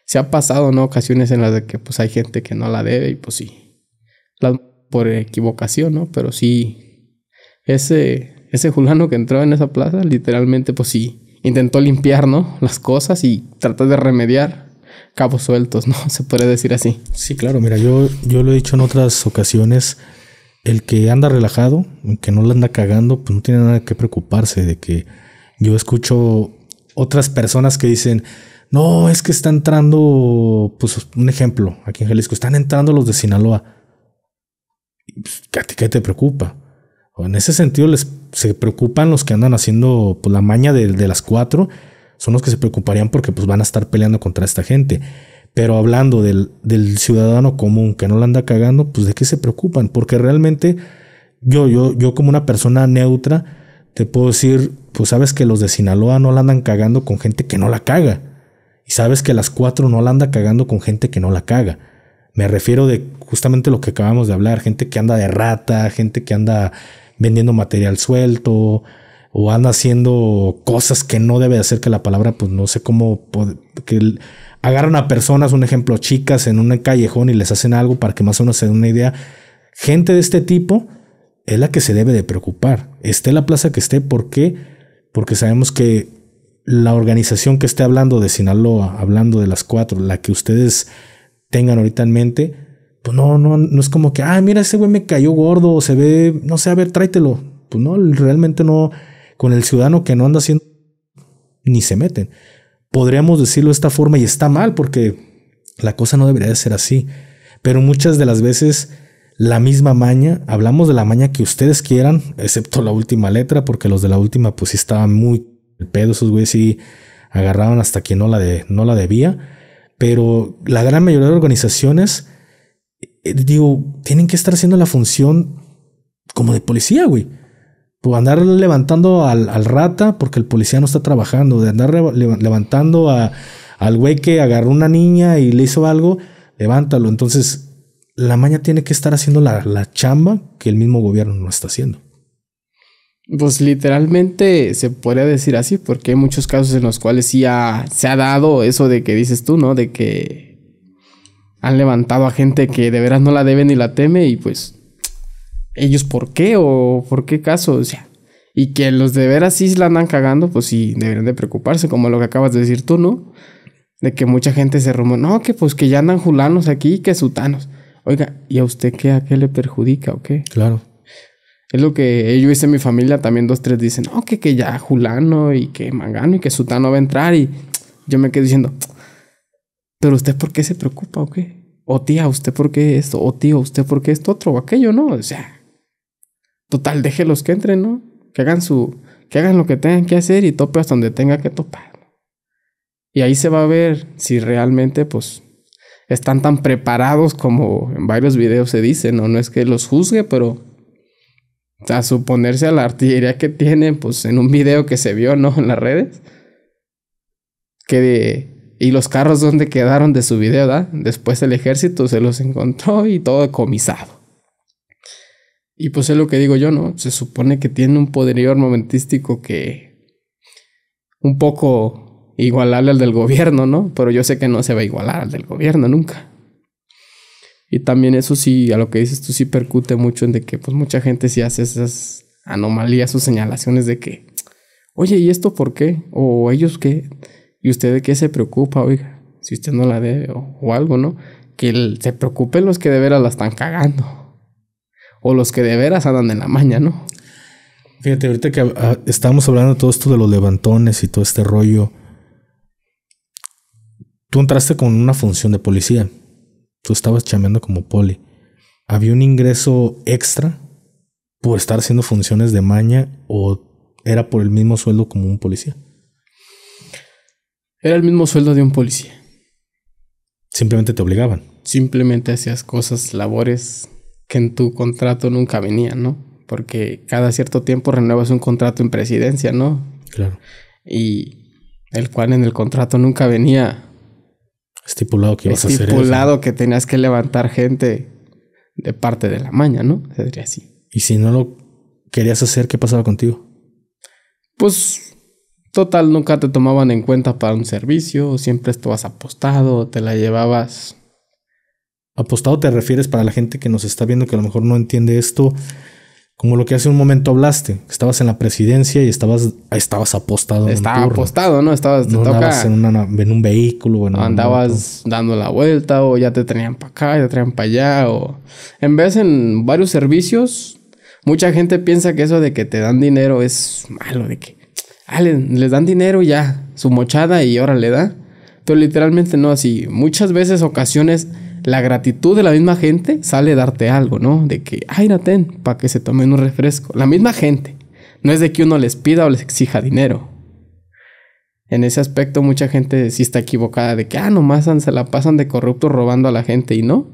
se ha pasado, ¿no? Ocasiones en las que pues hay gente que no la debe y pues sí, por equivocación, ¿no? Pero sí, ese ese fulano que entró en esa plaza, literalmente, pues sí, intentó limpiar, ¿no? Las cosas y tratar de remediar cabos sueltos, ¿no? Se puede decir así. Sí, claro, mira, yo, yo lo he dicho en otras ocasiones, el que anda relajado, el que no le anda cagando, pues no tiene nada que preocuparse de que yo escucho otras personas que dicen, no, es que está entrando, pues un ejemplo, aquí en Jalisco, están entrando los de Sinaloa. Pues, ¿Qué te preocupa? En ese sentido, les, se preocupan los que andan haciendo pues, la maña de, las cuatro, son los que se preocuparían porque pues, van a estar peleando contra esta gente. Pero hablando del, ciudadano común que no la anda cagando, pues de qué se preocupan, porque realmente yo, yo, yo como una persona neutra, te puedo decir, pues sabes que los de Sinaloa no la andan cagando con gente que no la caga. Y sabes que las cuatro no la anda cagando con gente que no la caga. Me refiero de justamente lo que acabamos de hablar, gente que anda de rata, gente que anda vendiendo material suelto o anda haciendo cosas que no debe hacer que la palabra, pues no sé cómo, que agarran a personas, un ejemplo, chicas en un callejón y les hacen algo para que más o menos se den una idea. Gente de este tipo es la que se debe de preocupar, esté la plaza que esté, ¿por qué? Porque sabemos que la organización que esté hablando de Sinaloa, hablando de las cuatro, la que ustedes tengan ahorita en mente, pues no, no, no es como que, ah, mira, ese güey me cayó gordo, se ve, no sé, a ver, tráetelo. Pues no, realmente no, con el ciudadano que no anda haciendo, ni se meten. Podríamos decirlo de esta forma y está mal porque la cosa no debería de ser así. Pero muchas de las veces la misma maña, hablamos de la maña que ustedes quieran, excepto la última letra, porque los de la última pues sí estaban muy el pedo, esos güeyes sí agarraban hasta que no la, de, no la debía. Pero la gran mayoría de organizaciones eh, digo, tienen que estar haciendo la función como de policía, güey. O andar levantando al, rata porque el policía no está trabajando, de andar levantando a, al güey que agarró una niña y le hizo algo, levántalo. Entonces, la maña tiene que estar haciendo la, chamba que el mismo gobierno no está haciendo. Pues literalmente se podría decir así, porque hay muchos casos en los cuales sí se ha dado eso de que dices tú, ¿no? De que han levantado a gente que de veras no la debe ni la teme y pues ellos por qué o por qué caso, o sea, y que los de veras sí la andan cagando, pues sí deberían de preocuparse, como lo que acabas de decir tú, ¿no? De que mucha gente se rumó, no, que pues que ya andan julanos aquí, que sutanos. Oiga, ¿y a usted qué? ¿A qué le perjudica o qué? Claro. Es lo que ellos hice en mi familia, también dos, tres dicen, no, que, que ya Julano y que Mangano y que Sutano va a entrar. Y yo me quedo diciendo, pero usted por qué se preocupa o qué? O tía, usted por qué esto, o tío, usted por qué esto otro o aquello, ¿no? O sea, total, déjelos que entren, ¿no? Que hagan su, que hagan lo que tengan que hacer y tope hasta donde tenga que topar. Y ahí se va a ver si realmente, pues, están tan preparados como en varios videos se dice, ¿no? No es que los juzgue, pero a suponerse a la artillería que tienen, pues en un video que se vio, ¿no? En las redes, que de, y los carros donde quedaron de su video, ¿da? Después el ejército se los encontró y todo decomisado. Y pues es lo que digo yo, ¿no? Se supone que tiene un poderío armamentístico que un poco igualarle al del gobierno, ¿no? Pero yo sé que no se va a igualar al del gobierno nunca. Y también eso sí, a lo que dices tú sí percute mucho en de que pues mucha gente sí hace esas anomalías o señalaciones de que, oye, ¿y esto por qué? ¿O ellos qué? ¿Y usted de qué se preocupa, oiga? Si usted no la debe o, algo, ¿no? Que se preocupen los que de veras la están cagando. O los que de veras andan en la maña, ¿no? Fíjate, ahorita que ah, estábamos estamos hablando de todo esto de los levantones y todo este rollo. Tú entraste con una función de policía. Tú estabas chameando como poli. ¿Había un ingreso extra por estar haciendo funciones de maña o era por el mismo sueldo como un policía? Era el mismo sueldo de un policía. Simplemente te obligaban. Simplemente hacías cosas, labores que en tu contrato nunca venían, ¿no? Porque cada cierto tiempo renuevas un contrato en presidencia, ¿no? Claro. Y el cual en el contrato nunca venía estipulado que ibas a hacer Estipulado que tenías que levantar gente de parte de la maña, ¿no? Se diría así. Y si no lo querías hacer, ¿qué pasaba contigo? Pues Total, nunca te tomaban en cuenta para un servicio, siempre estabas apostado, te la llevabas. Apostado te refieres para la gente que nos está viendo que a lo mejor no entiende esto, como lo que hace un momento hablaste, estabas en la presidencia y estabas, estabas apostado. Estaba apostado, ¿no? Estabas en, un vehículo. andabas dando la vuelta o ya te traían para acá, ya te traían para allá. O... En vez en varios servicios, mucha gente piensa que eso de que te dan dinero es malo, de qué? les, dan dinero y ya, su mochada y ahora le da. Pero literalmente no así. Muchas veces, ocasiones, la gratitud de la misma gente sale darte algo, ¿no? De que, ay, para que se tomen un refresco. La misma gente. No es de que uno les pida o les exija dinero. En ese aspecto, mucha gente sí está equivocada de que, ah, nomás se la pasan de corrupto robando a la gente. Y no.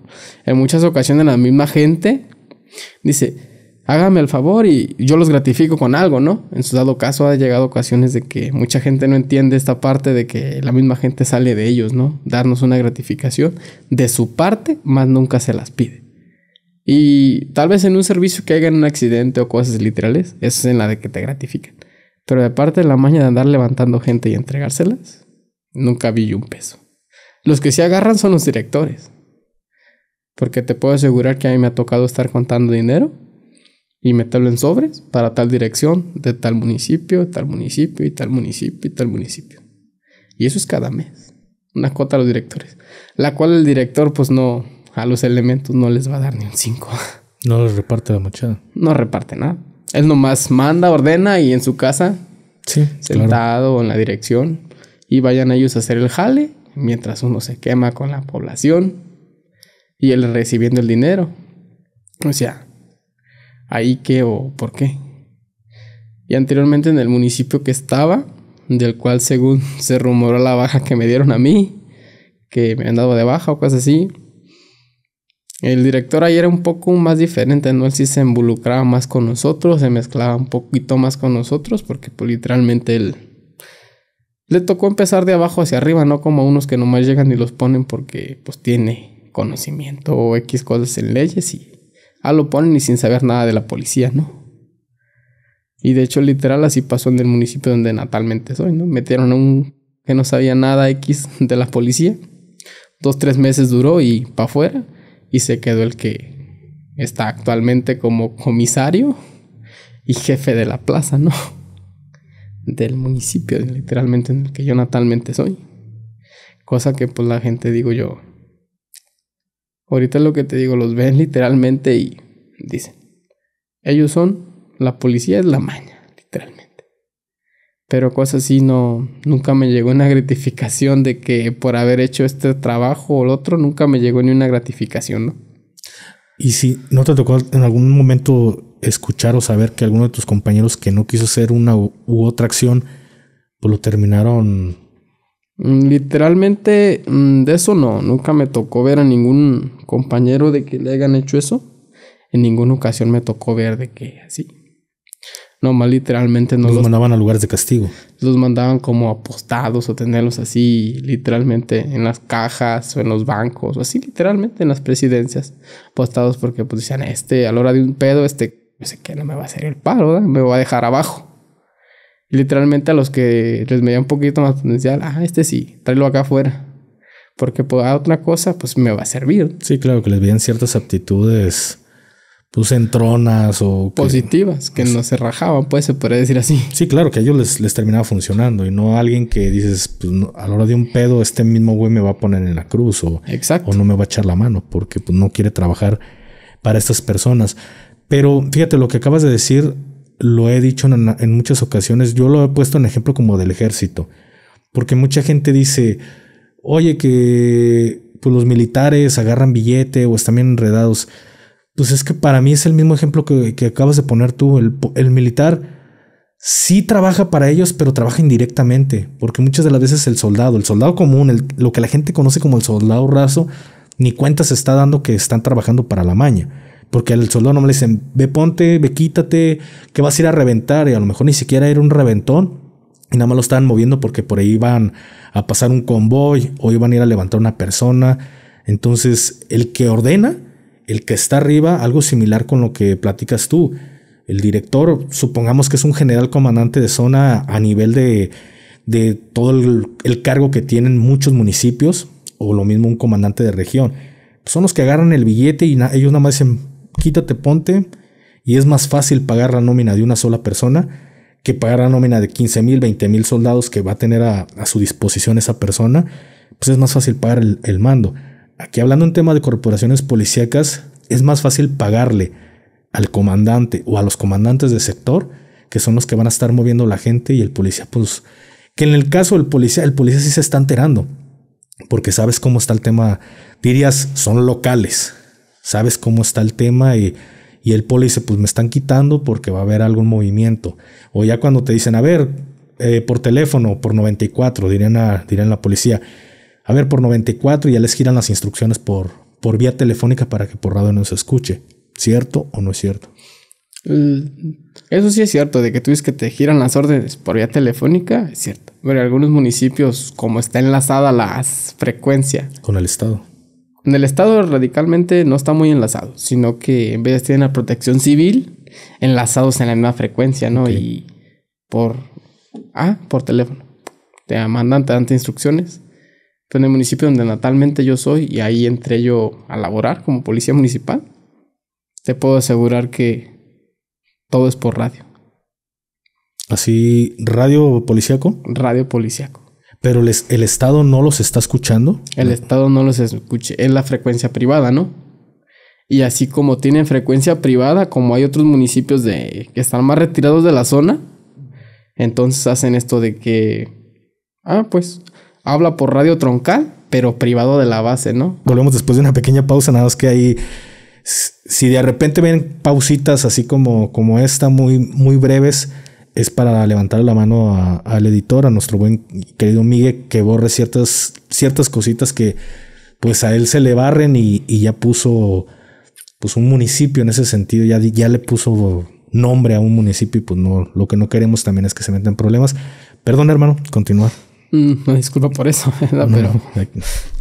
En muchas ocasiones, la misma gente dice, hágame el favor y yo los gratifico con algo, ¿no? En su dado caso ha llegado ocasiones de que mucha gente no entiende esta parte de que la misma gente sale de ellos, ¿no? Darnos una gratificación de su parte, más nunca se las pide. Y tal vez en un servicio que hagan un accidente o cosas literales, esa es en la de que te gratifican. Pero de parte de la maña de andar levantando gente y entregárselas, nunca vi un peso. Los que se agarran son los directores. Porque te puedo asegurar que a mí me ha tocado estar contando dinero y meterlo en sobres para tal dirección de tal municipio, tal municipio y tal municipio y tal municipio. Y eso es cada mes. Una cuota a los directores. La cual el director, pues no, a los elementos no les va a dar ni un 5. No les reparte la mochada... No reparte nada. Él nomás manda, ordena y en su casa, sentado en la dirección, y vayan ellos a hacer el jale mientras uno se quema con la población y él recibiendo el dinero. O sea, ahí qué o por qué. Y anteriormente en el municipio que estaba, del cual según se rumoró la baja que me dieron a mí, que me han dado de baja o cosas así. El director ahí era un poco más diferente, ¿no? Él sí se involucraba más con nosotros, se mezclaba un poquito más con nosotros, porque pues, literalmente él le tocó empezar de abajo hacia arriba, no como unos que nomás llegan y los ponen porque pues tiene conocimiento o X cosas en leyes y Ah, lo ponen y sin saber nada de la policía, ¿no? Y de hecho, literal, así pasó en el municipio donde natalmente soy, ¿no? Metieron a un que no sabía nada X de la policía. Dos, tres meses duró y para afuera. Y se quedó el que está actualmente como comisario y jefe de la plaza, ¿no? Del municipio, literalmente, en el que yo natalmente soy. Cosa que pues la gente, digo yo, Ahorita lo que te digo, los ven literalmente y dicen, ellos son, la policía es la maña, literalmente. Pero cosas así no, nunca me llegó una gratificación de que por haber hecho este trabajo o el otro, nunca me llegó ni una gratificación, ¿no? Y si no te tocó en algún momento escuchar o saber que alguno de tus compañeros que no quiso hacer una u, u otra acción, pues lo terminaron Mm, literalmente mm, de eso no, nunca me tocó ver a ningún compañero de que le hayan hecho eso. En ninguna ocasión me tocó ver de que así. No, más literalmente no los, mandaban a lugares de castigo. Los mandaban como apostados o tenerlos así, literalmente en las cajas o en los bancos o así, literalmente en las presidencias. Apostados porque pues decían, este, a la hora de un pedo, este, no sé qué, no me va a hacer el paro, me va a dejar abajo literalmente a los que les veía un poquito más potencial, ah, este sí, tráelo acá afuera. Porque pues, a otra cosa, pues me va a servir. Sí, claro, que les veían ciertas aptitudes, pues entronas o... Positivas, que pues no se rajaban, pues se puede decir así. Sí, claro, que a ellos les, les terminaba funcionando y no a alguien que dices, pues, a la hora de un pedo, este mismo güey me va a poner en la cruz o, Exacto. o no me va a echar la mano porque pues, no quiere trabajar para estas personas. Pero fíjate, lo que acabas de decir lo he dicho en, muchas ocasiones, yo lo he puesto en ejemplo como del ejército, porque mucha gente dice, oye, que pues, los militares agarran billete o están bien enredados. Pues es que para mí es el mismo ejemplo que, acabas de poner tú, el, militar sí trabaja para ellos, pero trabaja indirectamente, porque muchas de las veces el soldado, el soldado común, lo que la gente conoce como el soldado raso, ni cuenta se está dando que están trabajando para la maña. Porque al soldado me le dicen, ve ponte, ve quítate, que vas a ir a reventar. Y a lo mejor ni siquiera era un reventón. Y nada más lo estaban moviendo porque por ahí iban a pasar un convoy o iban a ir a levantar una persona. Entonces, el que ordena, el que está arriba, algo similar con lo que platicas tú. El director, supongamos que es un general comandante de zona a nivel de, de todo el, cargo que tienen muchos municipios, o lo mismo un comandante de región. son los que agarran el billete y ellos nada más dicen, quítate, ponte, y es más fácil pagar la nómina de una sola persona que pagar la nómina de 15 mil, 20 mil soldados que va a tener a, su disposición esa persona, pues es más fácil pagar el, el mando. Aquí hablando en tema de corporaciones policíacas, es más fácil pagarle al comandante o a los comandantes de sector, que son los que van a estar moviendo la gente y el policía, pues, que en el caso del policía, el policía sí se está enterando, porque sabes cómo está el tema, dirías, son locales, sabes cómo está el tema y, el poli dice, pues me están quitando porque va a haber algún movimiento. O ya cuando te dicen, a ver, eh, por teléfono, por 94, dirían, a, dirían la policía, a ver, por 94 y ya les giran las instrucciones por, por vía telefónica para que por radio no se escuche. ¿Cierto o no es cierto? Mm, eso sí es cierto, de que tú dices que te giran las órdenes por vía telefónica, es cierto. Pero en algunos municipios, como está enlazada la frecuencia. Con el Estado. En el Estado radicalmente no está muy enlazado, sino que en vez de tener la protección civil, enlazados en la misma frecuencia, ¿no? Y por... Ah, por teléfono. Te mandan, te dan instrucciones. Pues en el municipio donde natalmente yo soy y ahí entré yo a laborar como policía municipal, te puedo asegurar que todo es por radio. ¿Así radio policíaco? Radio policíaco pero el Estado no los está escuchando. El Estado no los escuche. es la frecuencia privada, ¿no? Y así como tienen frecuencia privada, como hay otros municipios de, que están más retirados de la zona, entonces hacen esto de que, ah, pues, habla por radio troncal, pero privado de la base, ¿no? Volvemos después de una pequeña pausa, nada más que ahí si de repente ven pausitas así como, como esta, muy, muy breves, es para levantar la mano al editor, a nuestro buen querido Miguel, que borre ciertas, ciertas cositas que pues a él se le barren y, ya puso pues un municipio en ese sentido, ya, ya le puso nombre a un municipio y pues no, lo que no queremos también es que se metan problemas. Perdón, hermano, continúa. Mm, disculpa por eso, pero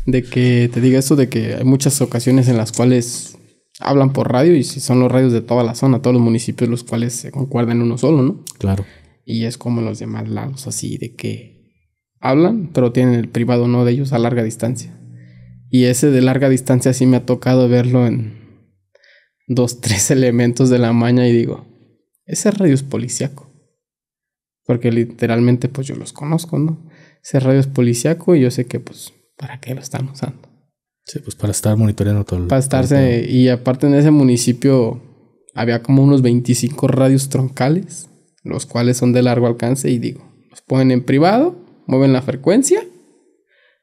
de que te diga eso, de que hay muchas ocasiones en las cuales hablan por radio y si son los radios de toda la zona, todos los municipios los cuales se concuerdan uno solo, ¿no? Claro. Y es como los demás lados, así de que hablan, pero tienen el privado no de ellos a larga distancia. Y ese de larga distancia sí me ha tocado verlo en dos, tres elementos de la maña y digo, ese radio es policíaco. Porque literalmente pues yo los conozco, ¿no? Ese radio es policíaco y yo sé que pues para qué lo están usando. Sí, pues para estar monitoreando todo. El, para estarse. Y aparte en ese municipio había como unos 25 radios troncales, los cuales son de largo alcance y digo, los ponen en privado, mueven la frecuencia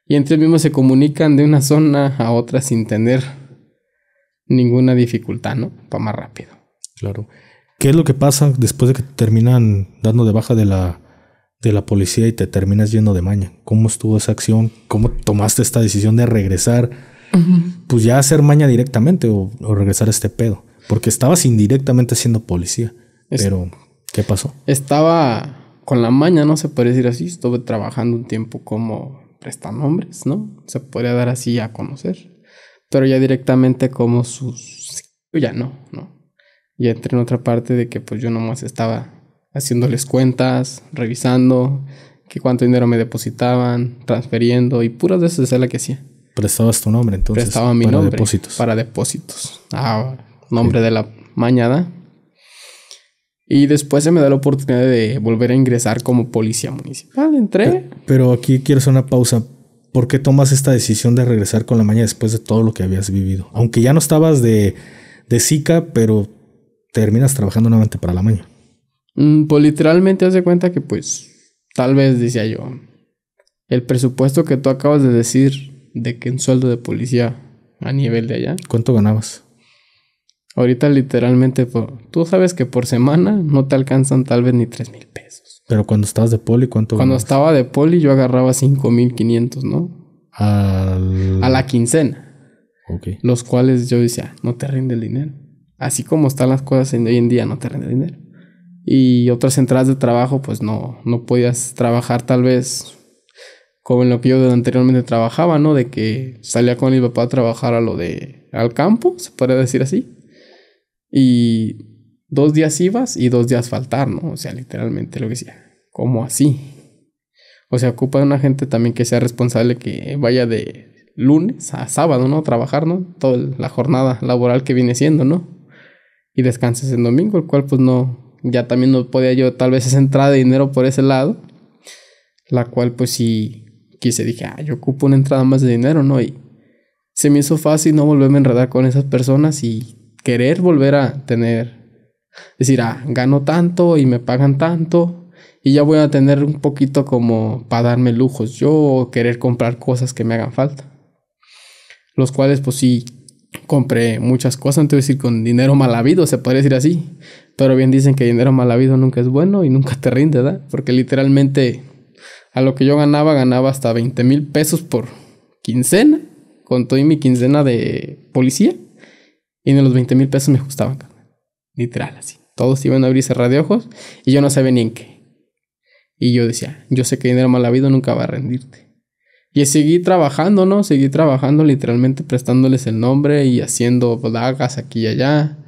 y entre ellos mismos se comunican de una zona a otra sin tener ninguna dificultad, ¿no? Para más rápido. Claro. ¿Qué es lo que pasa después de que terminan dando de baja de la, de la policía y te terminas yendo de maña? ¿Cómo estuvo esa acción? ¿Cómo tomaste esta decisión de regresar? pues ya hacer maña directamente o, regresar a este pedo. Porque estabas indirectamente siendo policía. pero, ¿qué pasó? Estaba con la maña, ¿no? Se puede decir así. Estuve trabajando un tiempo como prestanombres, ¿no? Se podría dar así a conocer. Pero ya directamente como sus... Ya no, ¿no? Y entré en otra parte de que pues yo nomás estaba haciéndoles cuentas, revisando que cuánto dinero me depositaban, transferiendo y puras de esas es la que hacía prestabas tu nombre, entonces. para depósitos. Para depósitos. Ah, nombre de la mañana. Y después se me da la oportunidad de volver a ingresar como policía municipal. Entré. Pero aquí quiero hacer una pausa. ¿Por qué tomas esta decisión de regresar con la mañana después de todo lo que habías vivido? Aunque ya no estabas de, de Zika, pero terminas trabajando nuevamente para la maña... Mm, pues literalmente hace cuenta que pues tal vez decía yo, el presupuesto que tú acabas de decir de que un sueldo de policía a nivel de allá. ¿Cuánto ganabas? Ahorita literalmente, por, tú sabes que por semana no te alcanzan tal vez ni tres mil pesos. Pero cuando estabas de poli, ¿cuánto Cuando estaba de poli yo agarraba cinco mil quinientos, ¿no? A la quincena. Ok. Los cuales yo decía, no te rinde el dinero. Así como están las cosas en, hoy en día, no te rinde el dinero. Y otras entradas de trabajo, pues no, no podías trabajar tal vez como en lo que yo anteriormente trabajaba, ¿no? De que salía con el papá a trabajar a lo de al campo, se podría decir así. Y dos días ibas y dos días faltar, ¿no? O sea, literalmente lo que decía. ¿Cómo así? O sea, ocupa de una gente también que sea responsable, que vaya de lunes a sábado, ¿no? Trabajar, ¿no? Toda la jornada laboral que viene siendo, ¿no? Y descansas en domingo, el cual pues no, ya también no podía yo tal vez esa entrada de dinero por ese lado, la cual pues sí se dije, ah, yo ocupo una entrada más de dinero, ¿no? Y se me hizo fácil no volverme a enredar con esas personas y querer volver a tener, decir, ah, gano tanto y me pagan tanto y ya voy a tener un poquito como para darme lujos yo querer comprar cosas que me hagan falta. Los cuales pues sí, compré muchas cosas, entonces decir con dinero mal habido, se podría decir así, pero bien dicen que dinero mal habido nunca es bueno y nunca te rinde, ¿verdad? Porque literalmente a lo que yo ganaba, ganaba hasta 20 mil pesos por quincena, con toda mi quincena de policía, y de los 20 mil pesos me gustaban, literal, así. Todos iban a abrir de ojos y yo no sabía ni en qué. Y yo decía, yo sé que dinero mal habido nunca va a rendirte. Y seguí trabajando, ¿no? Seguí trabajando literalmente prestándoles el nombre y haciendo dagas aquí y allá.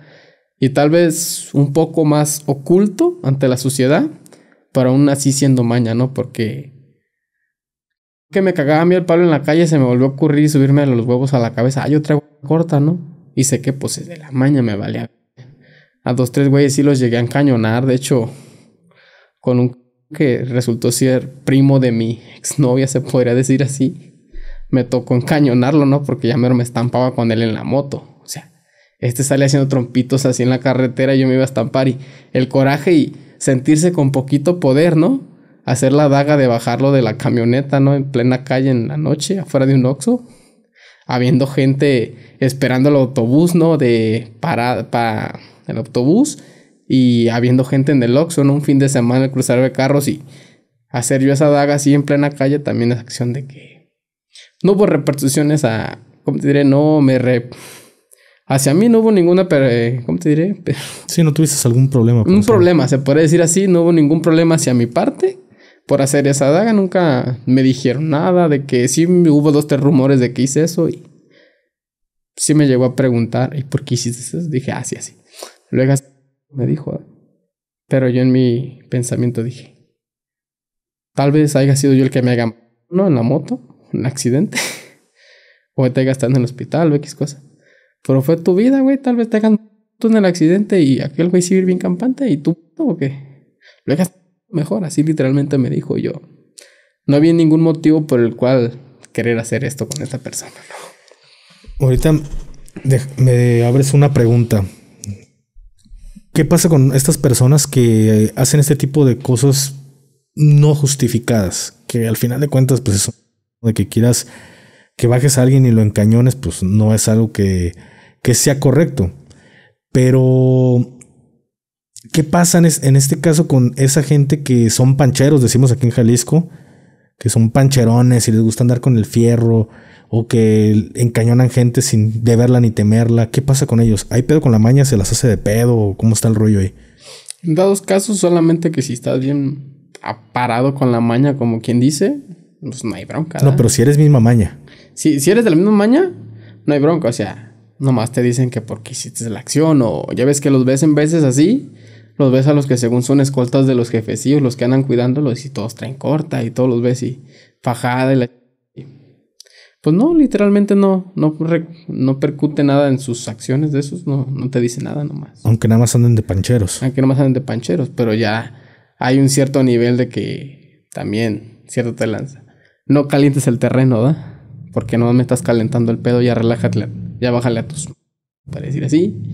Y tal vez un poco más oculto ante la sociedad, pero aún así siendo maña, ¿no? Porque que me cagaba a mí el palo en la calle, se me volvió a ocurrir subirme los huevos a la cabeza. Ah, yo traigo corta, ¿no? Y sé que, pues, de la maña me valía. A dos, tres güeyes sí los llegué a encañonar. De hecho, con un que resultó ser primo de mi exnovia, se podría decir así, me tocó encañonarlo, ¿no? Porque ya mero me estampaba con él en la moto. O sea, este sale haciendo trompitos así en la carretera, Y yo me iba a estampar y el coraje y sentirse con poquito poder, ¿no? hacer la daga de bajarlo de la camioneta, ¿no? En plena calle en la noche, afuera de un Oxxo. Habiendo gente esperando el autobús, ¿no? De para, para el autobús. Y habiendo gente en el Oxxo, ¿no? Un fin de semana el cruzar de carros y hacer yo esa daga así en plena calle también es acción de que... No hubo repercusiones a... ¿Cómo te diré? No me... Re... Hacia mí no hubo ninguna, pero, ¿cómo te diré? Sí, no tuviste algún problema. Un problema, se puede decir así, no hubo ningún problema hacia mi parte por hacer esa daga. Nunca me dijeron nada de que sí hubo dos, tres rumores de que hice eso y sí me llegó a preguntar, ¿y por qué hiciste eso? Dije, así, ah, así. Luego me dijo, pero yo en mi pensamiento dije, tal vez haya sido yo el que me haga, no, en la moto, un accidente, o te haya estado en el hospital o X cosa. Pero fue tu vida, güey, tal vez te hagan tú en el accidente y aquel güey sí bien campante y tú, ¿o qué? Luego mejor. Así literalmente me dijo yo. No había ningún motivo por el cual querer hacer esto con esta persona. Ahorita me abres una pregunta. ¿Qué pasa con estas personas que hacen este tipo de cosas no justificadas? Que al final de cuentas, pues eso de que quieras que bajes a alguien y lo encañones, pues no es algo que, que sea correcto. Pero ¿Qué pasa en este caso con esa gente que son pancheros, decimos aquí en Jalisco, que son pancherones y les gusta andar con el fierro o que encañonan gente sin deberla ni temerla? ¿Qué pasa con ellos? ¿Hay pedo con la maña? ¿Se las hace de pedo? ¿Cómo está el rollo ahí? En dados casos, solamente que si estás bien aparado con la maña, como quien dice, pues no hay bronca. No, pero si eres misma maña. Si, si eres de la misma maña, no hay bronca. O sea, nomás te dicen que porque hiciste la acción o ya ves que los ves en veces así los ves a los que según son escoltas de los jefecillos, los que andan cuidándolos y todos traen corta y todos los ves y fajada y la... Pues no, literalmente no, no, no percute nada en sus acciones de esos, no, no te dice nada nomás. Aunque nada más anden de pancheros. Aunque nada más anden de pancheros, pero ya hay un cierto nivel de que también, cierto te lanza. No calientes el terreno, ¿da? Porque no me estás calentando el pedo, ya relájate, ya bájale a tus... Para decir así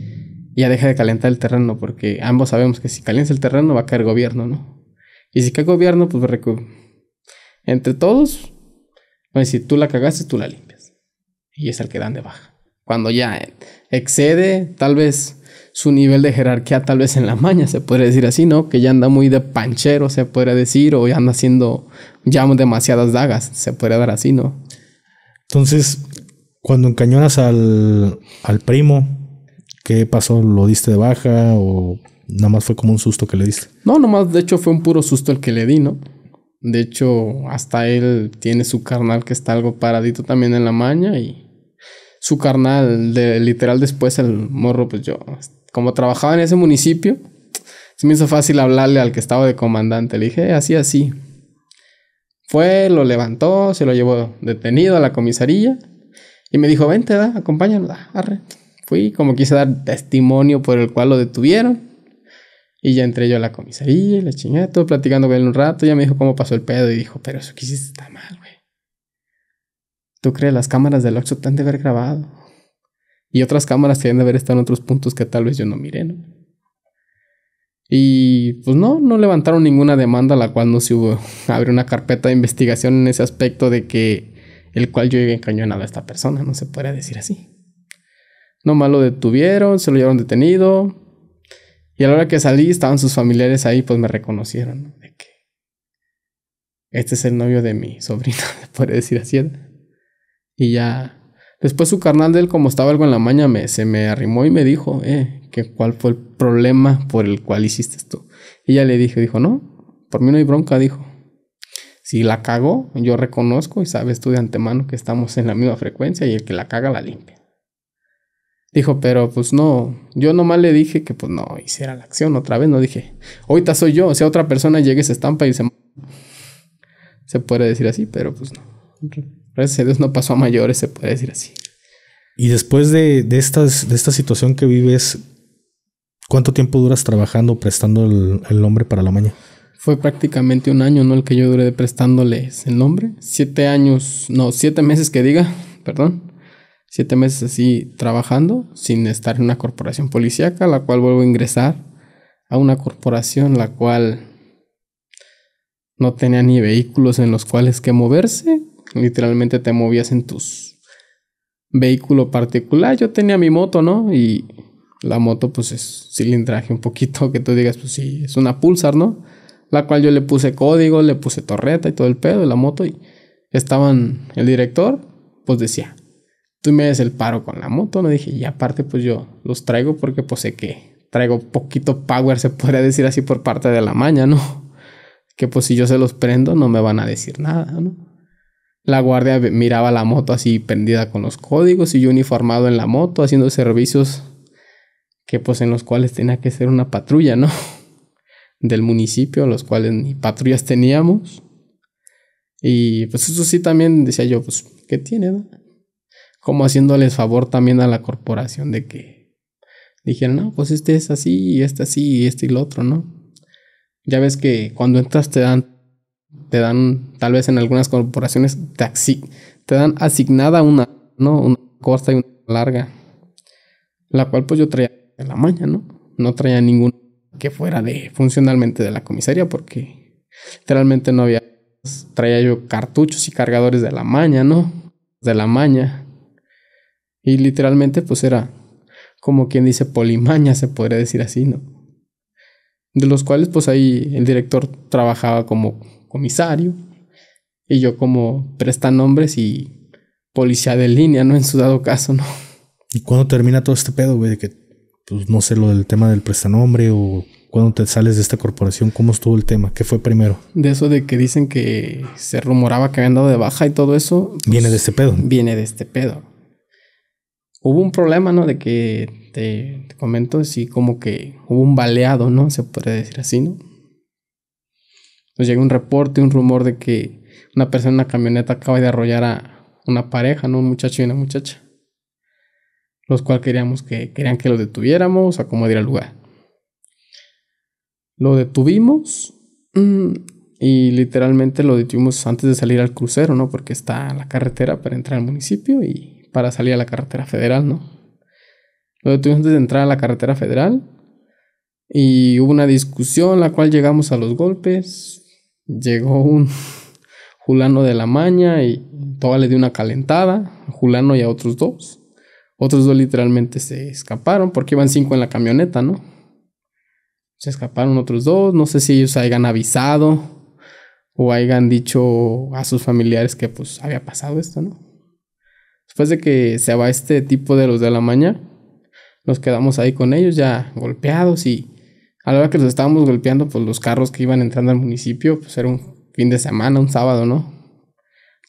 ya deja de calentar el terreno, porque ambos sabemos que si calienta el terreno va a caer gobierno, ¿no? Y si cae gobierno, pues entre todos, pues si tú la cagaste, tú la limpias. Y es el que dan de baja. Cuando ya excede, tal vez su nivel de jerarquía, tal vez en la maña, se puede decir así, ¿no? Que ya anda muy de panchero, se puede decir, o ya anda haciendo ya demasiadas dagas, se puede dar así, ¿no? Entonces, cuando encañonas al, al primo, ¿Qué pasó? ¿Lo diste de baja o nada más fue como un susto que le diste? No, nomás de hecho fue un puro susto el que le di, ¿no? De hecho, hasta él tiene su carnal que está algo paradito también en la maña y su carnal, de, literal después el morro, pues yo, como trabajaba en ese municipio, se me hizo fácil hablarle al que estaba de comandante. Le dije, eh, así, así. Fue, lo levantó, se lo llevó detenido a la comisaría y me dijo, vente, da, acompáñanos, da, arre fui, como quise dar testimonio por el cual lo detuvieron. Y ya entré yo a la comisaría y la chingada, todo platicando con él un rato. Ya me dijo cómo pasó el pedo y dijo, pero eso que hiciste está mal, güey. ¿Tú crees las cámaras del Oxxo te han de haber grabado? Y otras cámaras que de haber estado en otros puntos que tal vez yo no mire ¿no? Y pues no, no levantaron ninguna demanda, a la cual no se hubo. Abre una carpeta de investigación en ese aspecto de que el cual yo llegué encañonado a esta persona, no se puede decir así. Nomás lo detuvieron, se lo llevaron detenido. Y a la hora que salí, estaban sus familiares ahí, pues me reconocieron. este es el novio de mi le puede decir así. Y ya. Después su carnal de él, como estaba algo en la maña, me, se me arrimó y me dijo, eh, cuál fue el problema por el cual hiciste esto. Y ya le dije, dijo, no, por mí no hay bronca, dijo. Si la cago, yo reconozco y sabes tú de antemano que estamos en la misma frecuencia y el que la caga la limpia. Dijo, pero pues no, yo nomás le dije que pues no hiciera la acción otra vez, no dije, ahorita soy yo, o si sea, otra persona llegue, se estampa y se... Se puede decir así, pero pues no. Gracias a Dios no pasó a mayores, se puede decir así. Y después de, estas, de esta situación que vives, ¿cuánto tiempo duras trabajando, prestando el, el nombre para la maña? Fue prácticamente un año, ¿no? El que yo duré prestándoles el nombre. Siete años, no, siete meses que diga, perdón siete meses así trabajando sin estar en una corporación policíaca, la cual vuelvo a ingresar a una corporación la cual no tenía ni vehículos en los cuales que moverse, literalmente te movías en tus vehículo particular, yo tenía mi moto, ¿no? Y la moto pues es cilindraje un poquito que tú digas, pues sí, es una Pulsar, ¿no? La cual yo le puse código, le puse torreta y todo el pedo de la moto y estaban el director pues decía tú me des el paro con la moto, no dije, y aparte pues yo los traigo porque pues sé que traigo poquito power, se podría decir así por parte de la maña, ¿no? Que pues si yo se los prendo no me van a decir nada, ¿no? La guardia miraba la moto así prendida con los códigos y yo uniformado en la moto haciendo servicios que pues en los cuales tenía que ser una patrulla, ¿no? Del municipio, los cuales ni patrullas teníamos. Y pues eso sí también decía yo, pues, ¿qué tiene? No? como haciéndoles favor también a la corporación de que dijeron, no, pues este es así, y este así, y este y lo otro, ¿no? Ya ves que cuando entras te dan, te dan, tal vez en algunas corporaciones, te, dan asignada una, ¿no? Una corta y una larga, la cual pues yo traía De la maña, ¿no? No traía ninguna que fuera de funcionalmente de la comisaría porque literalmente no había pues, traía yo cartuchos y cargadores de la maña, ¿no? De la maña. Y literalmente pues era como quien dice polimaña, se podría decir así, ¿no? De los cuales pues ahí el director trabajaba como comisario y yo como prestanombres y policía de línea, ¿no? En su dado caso, ¿no? ¿Y cuándo termina todo este pedo, güey? De que, pues no sé, lo del tema del prestanombre o cuando te sales de esta corporación, ¿cómo estuvo el tema? ¿Qué fue primero? De eso de que dicen que se rumoraba que habían dado de baja y todo eso. viene pues, de este pedo. Viene de este pedo hubo un problema, ¿no? De que te, comento, sí, como que hubo un baleado, ¿no? Se puede decir así, ¿no? Nos llega un reporte, un rumor de que una persona en una camioneta acaba de arrollar a una pareja, ¿no? Un muchacho y una muchacha. Los cuales queríamos que, querían que lo detuviéramos, acomodar el lugar. Lo detuvimos mm, y literalmente lo detuvimos antes de salir al crucero, ¿no? Porque está la carretera para entrar al municipio y para salir a la carretera federal, ¿no? Lo tuvimos antes de entrar a la carretera federal y hubo una discusión la cual llegamos a los golpes. Llegó un Julano de la Maña y toda le dio una calentada a Julano y a otros dos. Otros dos literalmente se escaparon porque iban cinco en la camioneta, ¿no? Se escaparon otros dos. No sé si ellos hayan avisado o hayan dicho a sus familiares que pues había pasado esto, ¿no? Después de que se va este tipo de los de la maña, nos quedamos ahí con ellos ya golpeados y a la hora que los estábamos golpeando, pues los carros que iban entrando al municipio, pues era un fin de semana, un sábado, ¿no?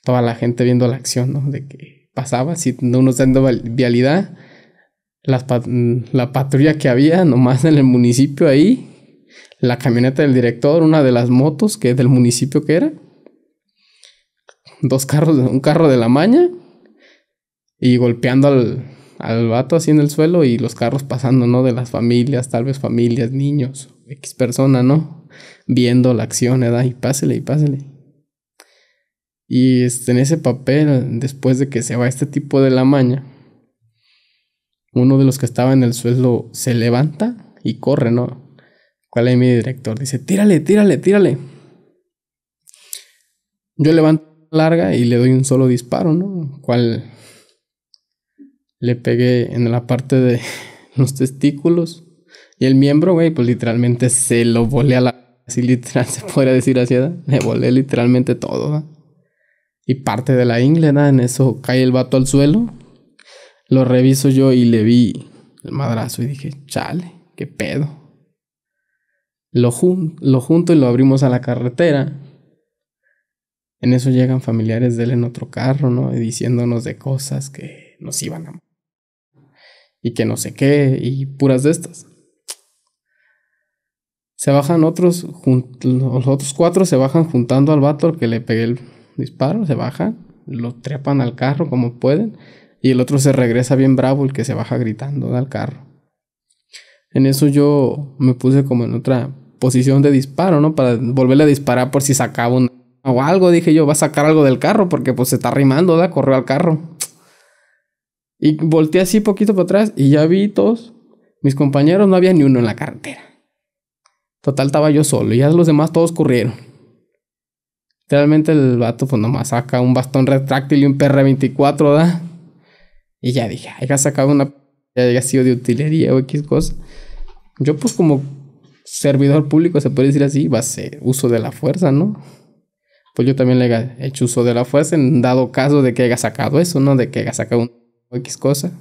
Toda la gente viendo la acción, ¿no? De que pasaba, si no nos dando vialidad, la patrulla que había nomás en el municipio ahí, la camioneta del director, una de las motos que es del municipio que era, dos carros, un carro de la maña y golpeando al, al vato así en el suelo y los carros pasando, ¿no? De las familias, tal vez familias, niños, X persona, ¿no? Viendo la acción, ¿verdad? Y pásele y pásele. Y este, en ese papel, después de que se va este tipo de la maña, uno de los que estaba en el suelo se levanta y corre, ¿no? ¿Cuál es mi director? Dice, tírale, tírale, tírale. Yo levanto larga y le doy un solo disparo, ¿no? ¿Cuál le pegué en la parte de los testículos. Y el miembro, güey, pues literalmente se lo volé a la... Así literal se podría decir así, ¿verdad? Le volé literalmente todo, ¿verdad? Y parte de la ingle, ¿verdad? En eso cae el vato al suelo. Lo reviso yo y le vi el madrazo y dije, chale, qué pedo. Lo, lo junto y lo abrimos a la carretera. En eso llegan familiares de él en otro carro, ¿no? Y diciéndonos de cosas que nos iban a y que no sé qué y puras de estas. Se bajan otros, los otros cuatro se bajan juntando al vato que le pegué el disparo, se bajan, lo trepan al carro como pueden y el otro se regresa bien bravo, el que se baja gritando al carro. En eso yo me puse como en otra posición de disparo, ¿no? Para volverle a disparar por si sacaba un... o algo, dije yo, va a sacar algo del carro porque pues se está rimando da Corrió al carro. Y volteé así poquito para atrás y ya vi todos mis compañeros, no había ni uno en la carretera. Total, estaba yo solo y ya los demás todos corrieron. Realmente el vato, pues nomás saca un bastón retráctil y un PR-24, ¿da? Y ya dije, haya sacado una. Ya haya sido de utilería o X cosa. Yo, pues, como servidor público, se puede decir así, va a ser uso de la fuerza, ¿no? Pues yo también le he hecho uso de la fuerza en dado caso de que haya sacado eso, ¿no? De que haya sacado un X cosa.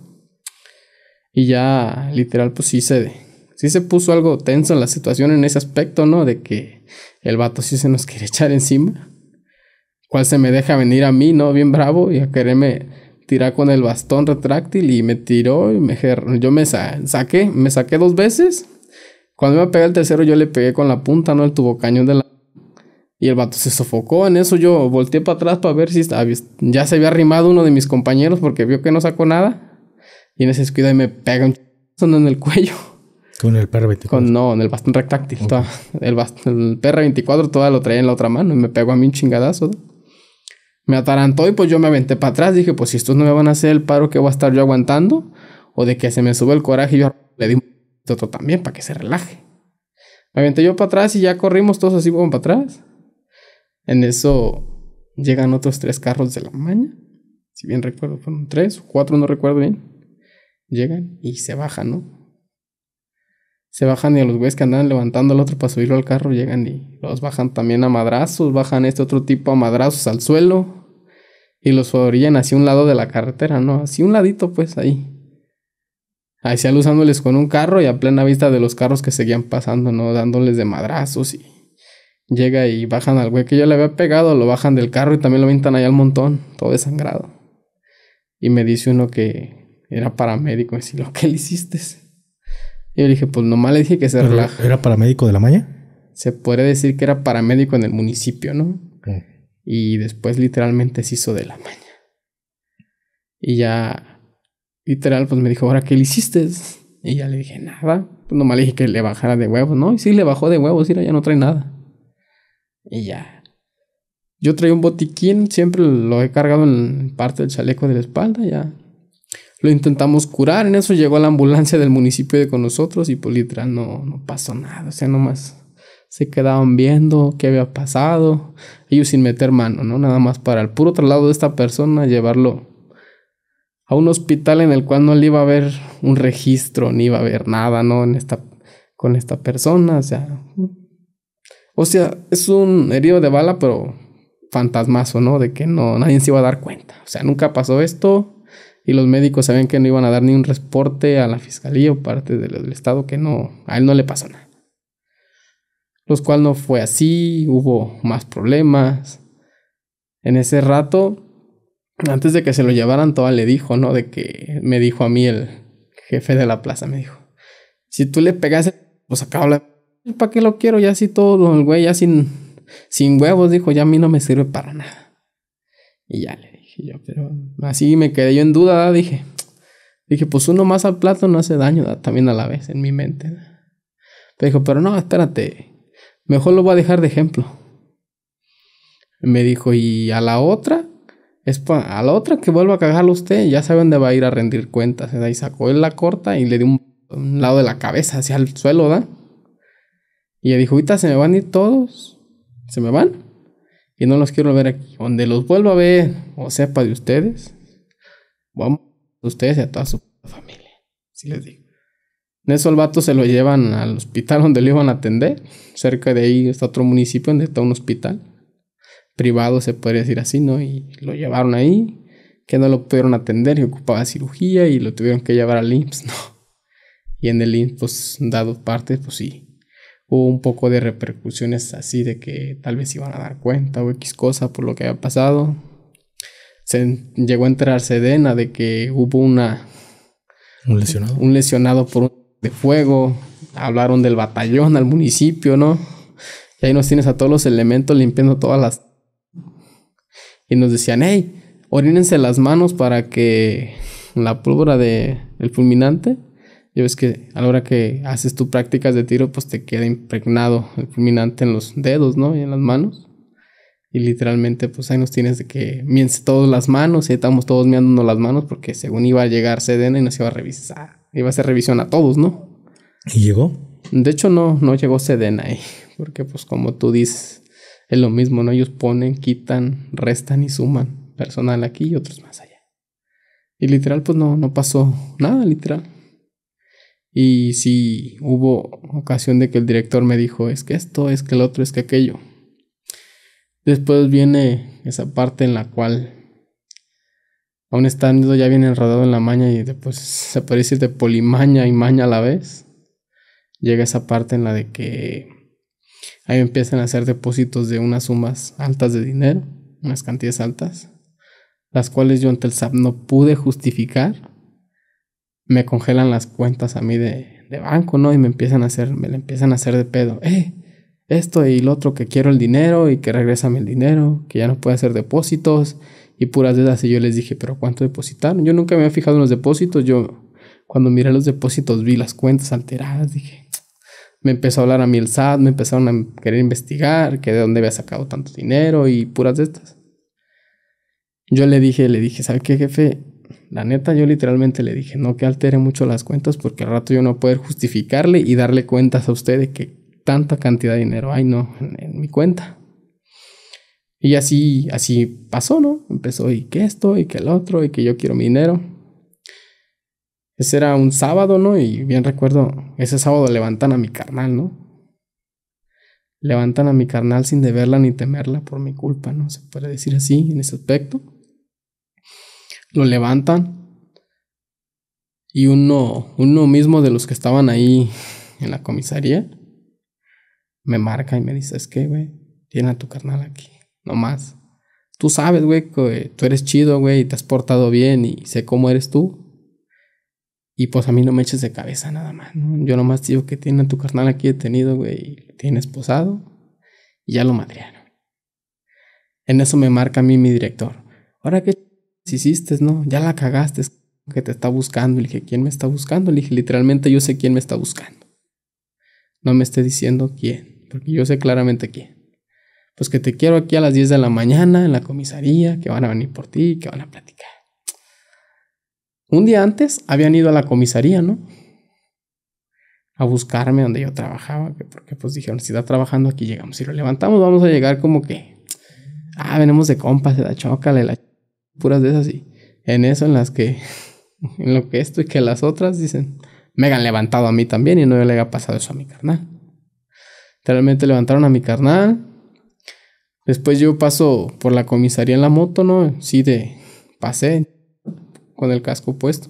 Y ya, literal, pues sí se, sí se puso algo tenso en la situación en ese aspecto, ¿no? De que el vato sí se nos quiere echar encima. Cual se me deja venir a mí, ¿no? Bien bravo y a quererme tirar con el bastón retráctil y me tiró y me yo me saqué, me saqué dos veces. Cuando me pegar el tercero yo le pegué con la punta, ¿no? El tubo cañón de la y el vato se sofocó. En eso yo volteé para atrás para ver si ya se había arrimado uno de mis compañeros porque vio que no sacó nada. Y en ese descuido me pega un en el cuello. ¿Con el PR24? no, en el bastón rectáctil. el, perro 24 todo lo traía en la otra mano y me pegó a mí un chingadazo. Me atarantó y pues yo me aventé para atrás. Dije, pues si estos no me van a hacer el paro que voy a estar yo aguantando, o de que se me sube el coraje y yo le di un otro también para que se relaje. Me aventé yo para atrás y ya corrimos todos así como para atrás. En eso llegan otros tres carros de la mañana, Si bien recuerdo, fueron tres o cuatro, no recuerdo bien. Llegan y se bajan, ¿no? Se bajan y a los güeyes que andan levantando el otro para subirlo al carro llegan y los bajan también a madrazos, bajan este otro tipo a madrazos al suelo y los orillan hacia un lado de la carretera, ¿no? Hacia un ladito, pues ahí. Ahí se aluzándoles con un carro y a plena vista de los carros que seguían pasando, ¿no? Dándoles de madrazos y llega y bajan al güey que yo le había pegado, lo bajan del carro y también lo vintan ahí al montón, todo desangrado. Y me dice uno que era paramédico, y dice, ¿lo que le hiciste? Y yo le dije, pues nomás le dije que se relaja. ¿Era paramédico de la maña? Se puede decir que era paramédico en el municipio, ¿no? Y después literalmente se hizo de la maña. Y ya, literal, pues me dijo, ¿ahora qué le hiciste? Y ya le dije, nada. Pues nomás le dije que le bajara de huevos, ¿no? Y sí, le bajó de huevos, y ya no trae nada. Y ya. Yo traía un botiquín, siempre lo he cargado en parte del chaleco de la espalda, ya. Lo intentamos curar, en eso llegó la ambulancia del municipio de con nosotros y pues literal no, pasó nada, o sea, nomás se quedaban viendo qué había pasado, ellos sin meter mano, ¿no? Nada más para el puro traslado de esta persona, llevarlo a un hospital en el cual no le iba a haber un registro, ni iba a haber nada, ¿no? En esta, con esta persona, o sea, o sea, es un herido de bala, pero fantasmazo, ¿no? De que no, nadie se iba a dar cuenta. O sea, nunca pasó esto y los médicos sabían que no iban a dar ni un reporte a la fiscalía o parte del, Estado que no, a él no le pasó nada. Los cual no fue así, hubo más problemas. En ese rato, antes de que se lo llevaran, toda le dijo, ¿no? De que me dijo a mí el jefe de la plaza, me dijo, si tú le pegas, pues acaba la ¿Para qué lo quiero? Ya así todo, el güey ya sin, sin huevos dijo, ya a mí no me sirve para nada. Y ya le dije yo, pero así me quedé yo en duda, dije. Dije, pues uno más al plato no hace daño también a la vez en mi mente. Pero dijo, pero no, espérate, mejor lo voy a dejar de ejemplo. Me dijo, y a la otra, a la otra que vuelva a cagarlo usted, ya sabe dónde va a ir a rendir cuentas. ¿da? Y sacó él la corta y le dio un, un lado de la cabeza hacia el suelo, ¿da? Y ella dijo, ahorita se me van a ir todos, se me van. Y no los quiero ver aquí. Donde los vuelvo a ver o sepa de ustedes, vamos a ustedes y a toda su familia. Así les digo. En eso el se lo llevan al hospital donde lo iban a atender. Cerca de ahí está otro municipio donde está un hospital. Privado se podría decir así, ¿no? Y lo llevaron ahí. Que no lo pudieron atender y ocupaba cirugía y lo tuvieron que llevar al IMSS, ¿no? Y en el IMSS, pues, dado parte, pues sí hubo un poco de repercusiones así de que tal vez iban a dar cuenta o X cosa por lo que había pasado. Se llegó a enterarse Sedena de que hubo una... Un lesionado. Un lesionado por un de fuego. Hablaron del batallón al municipio, ¿no? Y ahí nos tienes a todos los elementos limpiando todas las... Y nos decían, hey, orínense las manos para que la pólvora de el fulminante ya ves que a la hora que haces tus prácticas de tiro, pues te queda impregnado el fulminante en los dedos, ¿no? Y en las manos. Y literalmente, pues ahí nos tienes que miense todas las manos y estamos todos miándonos las manos porque según iba a llegar Sedena y nos iba a revisar. Iba a hacer revisión a todos, ¿no? ¿Y llegó? De hecho, no, no llegó Sedena ahí. Porque, pues, como tú dices, es lo mismo, ¿no? Ellos ponen, quitan, restan y suman. Personal aquí y otros más allá. Y literal, pues no, no pasó nada, literal. Y si hubo ocasión de que el director me dijo, es que esto, es que el otro, es que aquello. Después viene esa parte en la cual, aún estando ya bien enredado en la maña y después se parece de polimaña y maña a la vez, llega esa parte en la de que ahí empiezan a hacer depósitos de unas sumas altas de dinero, unas cantidades altas, las cuales yo ante el SAP no pude justificar me congelan las cuentas a mí de, de banco, ¿no? Y me empiezan a hacer, me empiezan a hacer de pedo. ¡Eh! Esto y lo otro que quiero el dinero y que regresame el dinero, que ya no puede hacer depósitos y puras de estas Y yo les dije, ¿pero cuánto depositaron? Yo nunca me había fijado en los depósitos. Yo, cuando miré los depósitos, vi las cuentas alteradas. Dije, me empezó a hablar a mí el SAT, me empezaron a querer investigar que de dónde había sacado tanto dinero y puras de estas. Yo le dije, le dije, ¿sabe qué, jefe? La neta, yo literalmente le dije, no que altere mucho las cuentas porque al rato yo no puedo justificarle y darle cuentas a usted de que tanta cantidad de dinero hay, no, en, mi cuenta. Y así, así pasó, ¿no? Empezó y que esto y que el otro y que yo quiero mi dinero. Ese era un sábado, ¿no? Y bien recuerdo, ese sábado levantan a mi carnal, ¿no? Levantan a mi carnal sin deberla ni temerla por mi culpa, ¿no? Se puede decir así en ese aspecto lo levantan y uno, uno mismo de los que estaban ahí en la comisaría me marca y me dice, es que, güey, tiene a tu carnal aquí, nomás. Tú sabes, güey, que eh, tú eres chido, güey, y te has portado bien y sé cómo eres tú. Y pues a mí no me eches de cabeza nada más, ¿no? Yo nomás digo que tiene a tu carnal aquí detenido, güey, y lo tiene esposado. Y ya lo madrearon. En eso me marca a mí mi director. Ahora que hiciste, ¿no? Ya la cagaste, que te está buscando. Le dije, ¿quién me está buscando? Le dije, literalmente yo sé quién me está buscando. No me esté diciendo quién, porque yo sé claramente quién. Pues que te quiero aquí a las 10 de la mañana en la comisaría, que van a venir por ti, que van a platicar. Un día antes habían ido a la comisaría, ¿no? A buscarme donde yo trabajaba, porque pues dijeron, si está trabajando aquí llegamos. Si lo levantamos, vamos a llegar como que, ah, venimos de compas, se da chócale la puras de esas y en eso en las que, en lo que esto y que las otras dicen, me han levantado a mí también y no le ha pasado eso a mi carnal. Realmente levantaron a mi carnal. Después yo paso por la comisaría en la moto, ¿no? Sí, de pasé con el casco puesto.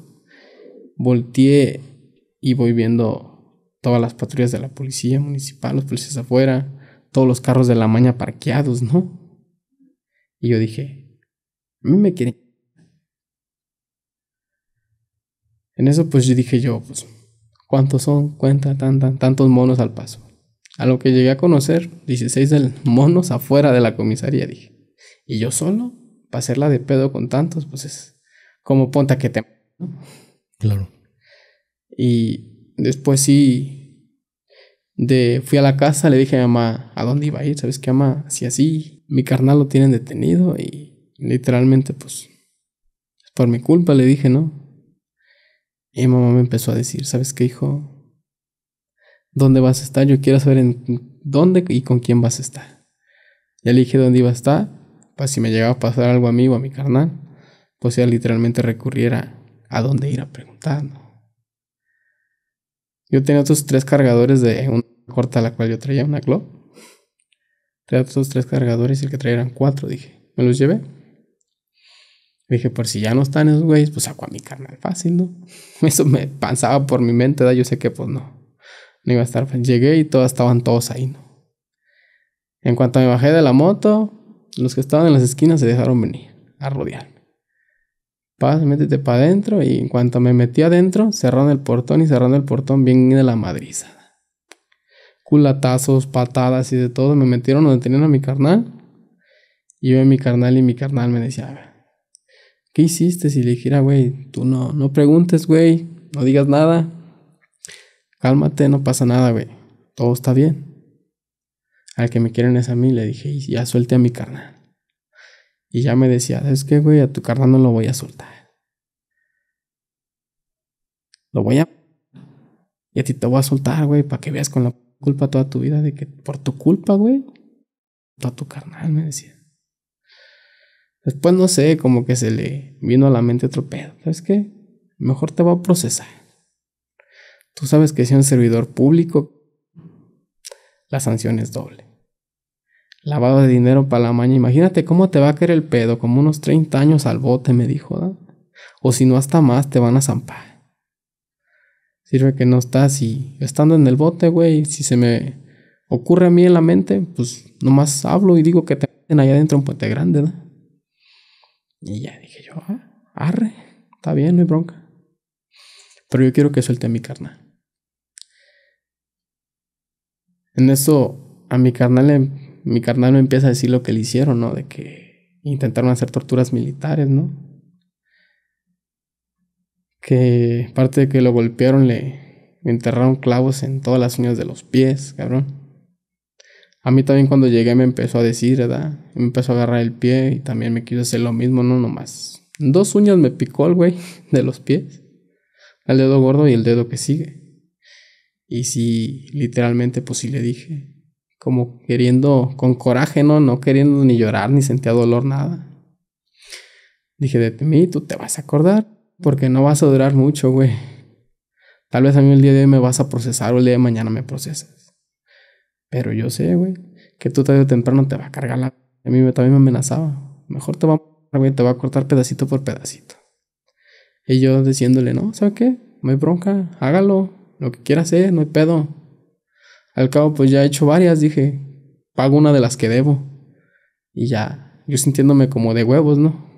Volteé y voy viendo todas las patrullas de la policía municipal, los policías afuera, todos los carros de la maña parqueados, ¿no? Y yo dije, a mí me querían. En eso pues yo dije yo, pues, ¿cuántos son? Cuenta tan, tantos monos al paso. A lo que llegué a conocer, 16 monos afuera de la comisaría, dije. Y yo solo, para hacerla de pedo con tantos, pues es como ponta que te... Claro. Y después sí, de, fui a la casa, le dije a mi mamá, ¿a dónde iba a ir? ¿Sabes qué, mamá? Si así, mi carnal lo tienen detenido y literalmente, pues, por mi culpa le dije, ¿no? Y mamá me empezó a decir, ¿sabes qué, hijo? ¿Dónde vas a estar? Yo quiero saber en dónde y con quién vas a estar. Ya le dije dónde iba a estar, para pues, si me llegaba a pasar algo a mí o a mi carnal, pues ya literalmente recurriera a dónde ir a preguntar, ¿no? Yo tenía otros tres cargadores de una corta la cual yo traía una Glock. Traía otros tres cargadores y el que traía cuatro, dije. Me los llevé. Dije, por si ya no están esos güeyes, pues saco a mi carnal fácil, ¿no? Eso me pasaba por mi mente, ¿verdad? Yo sé que pues no. No iba a estar. Llegué y todas estaban todos ahí, ¿no? En cuanto me bajé de la moto, los que estaban en las esquinas se dejaron venir a rodearme. Paz, métete para adentro. Y en cuanto me metí adentro, cerraron el portón y cerraron el portón bien de la madriza. Culatazos, patadas y de todo. Me metieron donde tenían a mi carnal. Y yo en mi carnal y mi carnal me decía, a ver ¿qué hiciste? Si le dijera, güey, tú no, no preguntes, güey, no digas nada, cálmate, no pasa nada, güey, todo está bien. Al que me quieren es a mí, le dije, y ya suelte a mi carnal. Y ya me decía, es que, güey? A tu carnal no lo voy a soltar. Lo voy a... Y a ti te voy a soltar, güey, para que veas con la culpa toda tu vida de que por tu culpa, güey, a tu carnal, me decía. Después no sé, como que se le vino a la mente otro pedo. ¿Sabes qué? Mejor te va a procesar. Tú sabes que si un servidor público, la sanción es doble. Lavado de dinero para la maña. Imagínate cómo te va a caer el pedo, como unos 30 años al bote, me dijo. O si no, hasta más te van a zampar. Sirve que no estás y estando en el bote, güey, si se me ocurre a mí en la mente, pues nomás hablo y digo que te meten allá adentro un Puente Grande, ¿no? Y ya dije yo, ah, arre, está bien, no hay bronca. Pero yo quiero que suelte a mi carnal. En eso, a mi carnal, mi carnal me empieza a decir lo que le hicieron, ¿no? De que intentaron hacer torturas militares, ¿no? Que parte de que lo golpearon, le enterraron clavos en todas las uñas de los pies, cabrón. A mí también cuando llegué me empezó a decir, ¿verdad? Me empezó a agarrar el pie y también me quiso hacer lo mismo, no nomás. Dos uñas me picó el güey de los pies. El dedo gordo y el dedo que sigue. Y sí, literalmente, pues sí le dije. Como queriendo, con coraje, ¿no? No queriendo ni llorar, ni sentía dolor, nada. Dije, de mí tú te vas a acordar, porque no vas a durar mucho, güey. Tal vez a mí el día de hoy me vas a procesar o el día de mañana me procesas. Pero yo sé, güey, que tú tarde o temprano te va a cargar la... A mí también me amenazaba. Mejor te va a... te va a cortar pedacito por pedacito. Y yo diciéndole, no, ¿Sabes qué? No hay bronca, hágalo. Lo que quieras, hacer, no hay pedo. Al cabo, pues ya he hecho varias, dije. Pago una de las que debo. Y ya, yo sintiéndome como de huevos, ¿no?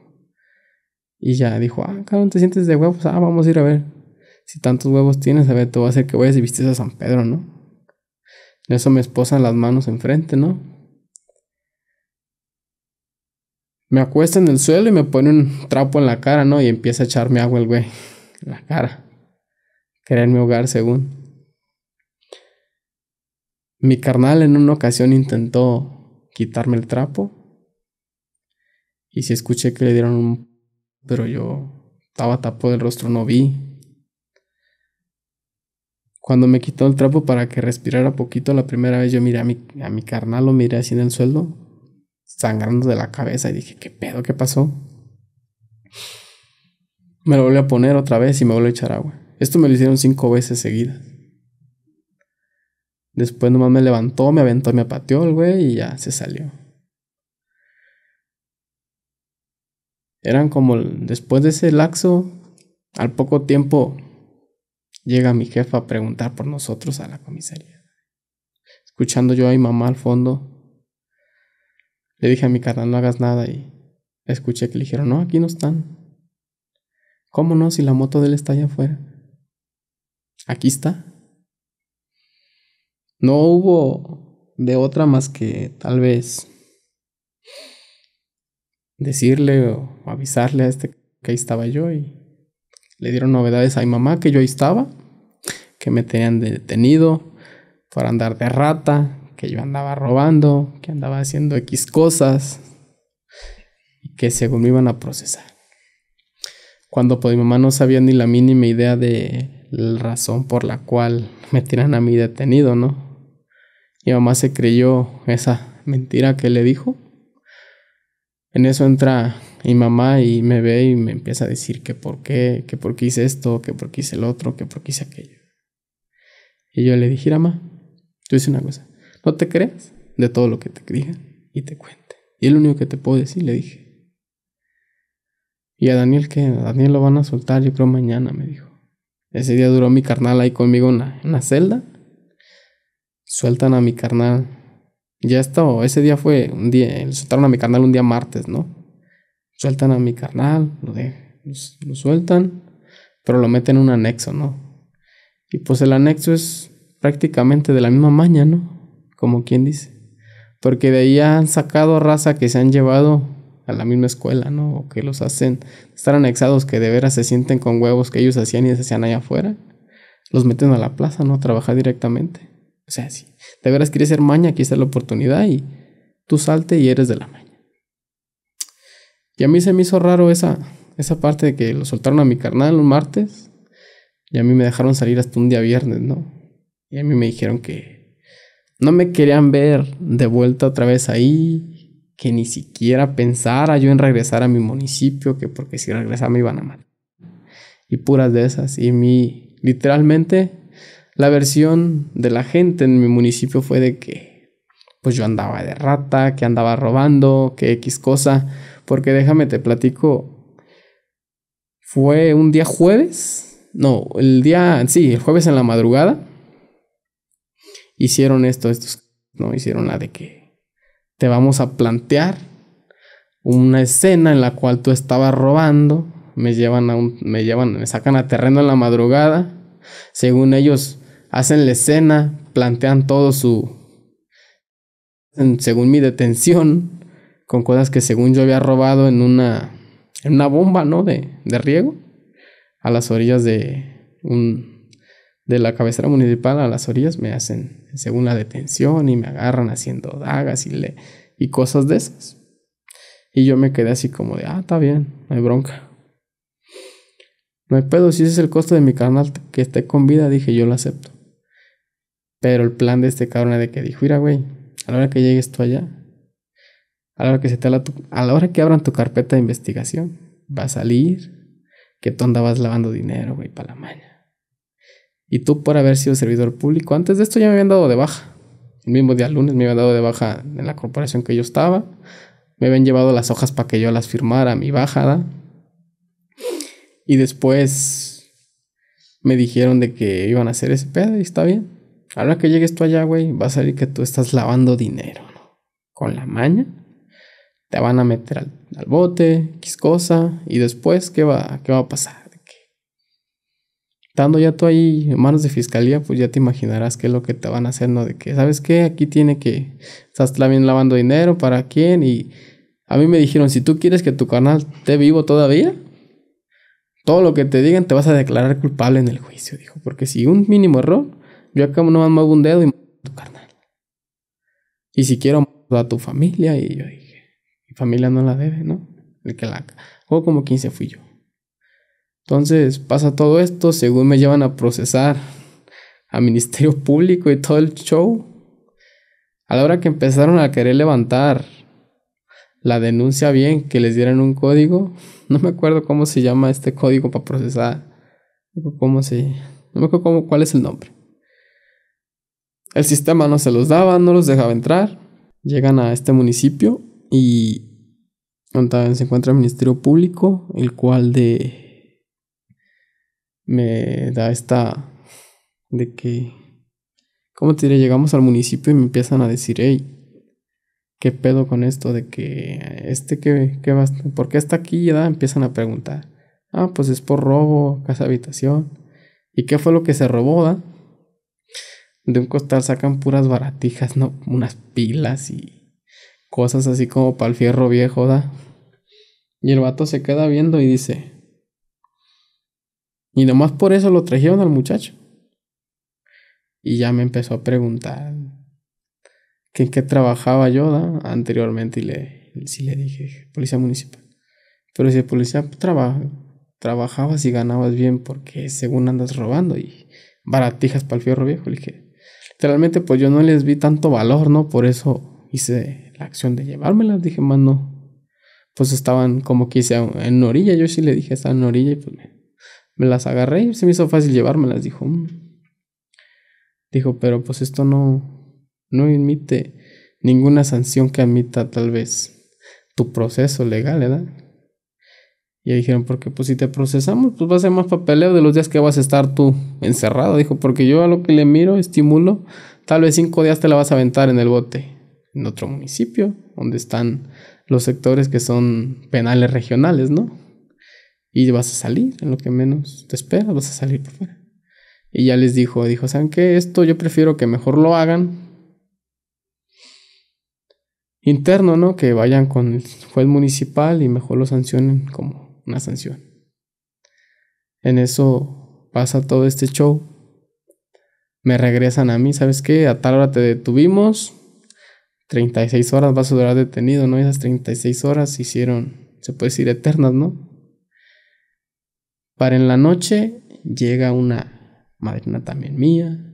Y ya dijo, ah, cabrón, te sientes de huevos, ah, vamos a ir a ver. Si tantos huevos tienes, a ver, te voy a hacer que vayas y vistes a San Pedro, ¿no? Eso me esposan las manos enfrente, ¿no? Me acuesta en el suelo y me pone un trapo en la cara, ¿no? Y empieza a echarme agua el güey en la cara. mi hogar, según. Mi carnal en una ocasión intentó quitarme el trapo. Y si escuché que le dieron un... Pero yo estaba tapado del rostro, no vi. Cuando me quitó el trapo para que respirara poquito, la primera vez yo miré a mi, carnal, lo miré así en el sueldo... sangrando de la cabeza, y dije, ¿qué pedo? ¿Qué pasó? Me lo volví a poner otra vez y me volví a echar agua. Esto me lo hicieron cinco veces seguidas. Después nomás me levantó, me aventó, me pateó el güey y ya se salió. Eran como después de ese laxo, al poco tiempo Llega mi jefa a preguntar por nosotros a la comisaría. Escuchando yo a mi mamá al fondo, le dije a mi carnal no hagas nada y escuché que le dijeron, no, aquí no están. ¿Cómo no si la moto de él está allá afuera? Aquí está. No hubo de otra más que tal vez decirle o avisarle a este que ahí estaba yo y le dieron novedades a mi mamá, que yo ahí estaba, que me tenían detenido por andar de rata, que yo andaba robando, que andaba haciendo X cosas, y que según me iban a procesar. Cuando pues, mi mamá no sabía ni la mínima idea de la razón por la cual me tiran a mí detenido, ¿no? Mi mamá se creyó esa mentira que le dijo. En eso entra mi mamá y me ve y me empieza a decir que por qué, que por qué hice esto, que por qué hice el otro, que por qué hice aquello. Y yo le dije, mamá, tú hice una cosa, no te creas de todo lo que te digan y te cuente. Y el único que te puedo decir, le dije. Y a Daniel que a Daniel lo van a soltar, yo creo mañana, me dijo. Ese día duró mi carnal ahí conmigo en la, celda. Sueltan a mi carnal. Ya esto, ese día fue un día, soltaron a mi carnal un día martes, ¿no? sueltan a mi carnal, lo, de, lo sueltan, pero lo meten en un anexo, ¿no? Y pues el anexo es prácticamente de la misma maña, ¿no? Como quien dice. Porque de ahí han sacado raza que se han llevado a la misma escuela, ¿no? O que los hacen estar anexados, que de veras se sienten con huevos que ellos hacían y se hacían allá afuera. Los meten a la plaza, ¿no? A trabajar directamente. O sea, si de veras quieres ser maña, aquí está la oportunidad y tú salte y eres de la maña. Y a mí se me hizo raro esa, esa parte de que lo soltaron a mi carnal un martes y a mí me dejaron salir hasta un día viernes, ¿no? Y a mí me dijeron que no me querían ver de vuelta otra vez ahí, que ni siquiera pensara yo en regresar a mi municipio, que porque si regresaba me iban a matar. Y puras de esas. Y mí, literalmente, la versión de la gente en mi municipio fue de que, pues yo andaba de rata, que andaba robando, que X cosa porque déjame te platico. Fue un día jueves. No, el día. Sí, el jueves en la madrugada. Hicieron esto, No, hicieron la de que te vamos a plantear una escena en la cual tú estabas robando. Me llevan a un. Me llevan. Me sacan a terreno en la madrugada. Según ellos, hacen la escena, plantean todo su. según mi detención con cosas que según yo había robado en una, una bomba, ¿no? De, riego, a las orillas de, de la cabecera municipal, a las orillas me hacen, según la detención, y me agarran haciendo dagas y, le, y cosas de esas. Y yo me quedé así como de, ah, está bien, no hay bronca. No hay pedo, si ese es el costo de mi carnal que esté con vida, dije, yo lo acepto. Pero el plan de este cabrón de que dijo, mira, güey, a la hora que llegues tú allá, a la hora que, se a la hora que abran tu carpeta de investigación, va a salir que tú andabas lavando dinero, güey, para la maña. Y tú por haber sido servidor público, antes de esto ya me habían dado de baja. El mismo día lunes me habían dado de baja en la corporación que yo estaba. Me habían llevado las hojas para que yo las firmara, mi bajada. Y después me dijeron de que iban a hacer ese pedo y está bien. Ahora que llegues tú allá, güey, va a salir que tú estás lavando dinero, Con la maña te van a meter al, bote, X cosa, y después, ¿qué va, qué va a pasar? Estando ya tú ahí en manos de fiscalía, pues ya te imaginarás qué es lo que te van a hacer, ¿no? De que, ¿sabes qué? Aquí tiene que, estás también lavando dinero, ¿para quién? Y a mí me dijeron, si tú quieres que tu canal esté vivo todavía, todo lo que te digan te vas a declarar culpable en el juicio, dijo. Porque si un mínimo error, yo acá no me hago un dedo y a tu carnal. Y si quiero a tu familia, y yo dije, familia no la debe, ¿no? El que la o como 15 fui yo. Entonces pasa todo esto, según me llevan a procesar a Ministerio Público y todo el show. A la hora que empezaron a querer levantar la denuncia bien, que les dieran un código, no me acuerdo cómo se llama este código para procesar, se, no me acuerdo cuál es el nombre. El sistema no se los daba, no los dejaba entrar. Llegan a este municipio y se encuentra el Ministerio Público, el cual de me da esta de que ¿cómo te diré? Llegamos al municipio y me empiezan a decir, hey, ¿qué pedo con esto? De que este que, qué ¿por qué está aquí? Empiezan a preguntar. Ah, pues es por robo, casa habitación. ¿Y qué fue lo que se robó? De un costal sacan puras baratijas, ¿no? Unas pilas y cosas así como para el fierro viejo, ¿da? Y el vato se queda viendo y dice. Y nomás por eso lo trajeron al muchacho. Y ya me empezó a preguntar que en qué trabajaba yo ¿da? anteriormente y le, sí le dije, policía municipal. Pero si policía traba, trabajabas y ganabas bien porque según andas robando y baratijas para el fierro viejo, le dije, literalmente pues yo no les vi tanto valor, ¿no? Por eso hice la acción de llevármelas. Dije, más no. Pues estaban como quise en orilla. Yo sí le dije, estaban en orilla y pues me, las agarré y se me hizo fácil llevármelas. Dijo, mm". dijo, pero pues esto no, no admite ninguna sanción que admita tal vez tu proceso legal, ¿verdad? Y dijeron, porque pues si te procesamos, pues va a ser más papeleo de los días que vas a estar tú encerrado. Dijo, porque yo a lo que le miro, estimulo, tal vez cinco días te la vas a aventar en el bote en otro municipio, donde están los sectores que son penales regionales, ¿no? Y vas a salir, en lo que menos te esperas, vas a salir por fuera. Y ya les dijo, dijo, ¿saben qué? Esto yo prefiero que mejor lo hagan interno, ¿no? Que vayan con el juez municipal y mejor lo sancionen como una sanción. En eso pasa todo este show. Me regresan a mí, ¿sabes qué? A tal hora te detuvimos, 36 horas vas a durar detenido, ¿no? Esas 36 horas se hicieron, se puede decir, eternas, ¿no? Para en la noche llega una madrina también mía,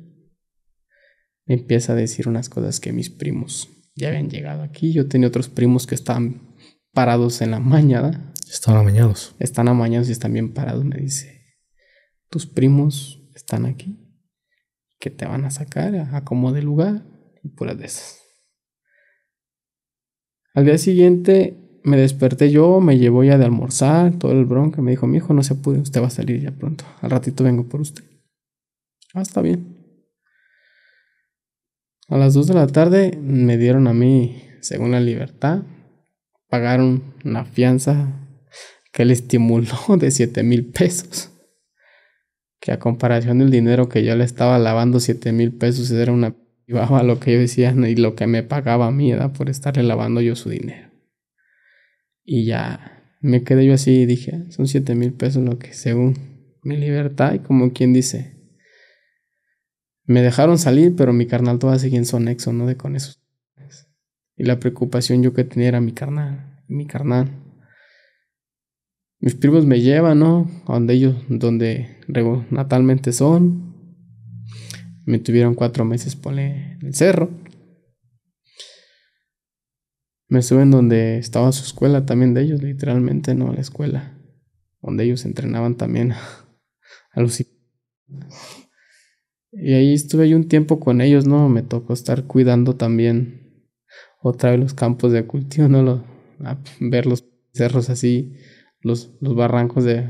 me empieza a decir unas cosas que mis primos ya habían llegado aquí, yo tenía otros primos que estaban parados en la mañana. Están amañados. Están amañados y están bien parados, me dice, tus primos están aquí, que te van a sacar a, lugar y puras de esas. Al día siguiente me desperté yo, me llevó ya de almorzar, todo el bronca. Me dijo, mi hijo, no se puede, usted va a salir ya pronto. Al ratito vengo por usted. Ah, está bien. A las 2 de la tarde me dieron a mí, según la libertad, pagaron una fianza que le estimuló de 7 mil pesos. Que a comparación del dinero que yo le estaba lavando, 7 mil pesos era una lo que yo decía y lo que me pagaba a mí era por estarle lavando yo su dinero. Y ya me quedé yo así y dije, son 7 mil pesos lo que según mi libertad y como quien dice. Me dejaron salir, pero mi carnal todavía sigue en su anexo, ¿no? De con eso Y la preocupación yo que tenía era mi carnal, mi carnal. Mis primos me llevan, ¿no? donde ellos, donde natalmente son. Me tuvieron cuatro meses, por en el cerro. Me suben donde estaba su escuela también de ellos, literalmente, no la escuela. Donde ellos entrenaban también a los... Y ahí estuve yo un tiempo con ellos, ¿no? Me tocó estar cuidando también otra vez los campos de cultivo, ¿no? Los, ver los cerros así, los, los barrancos de,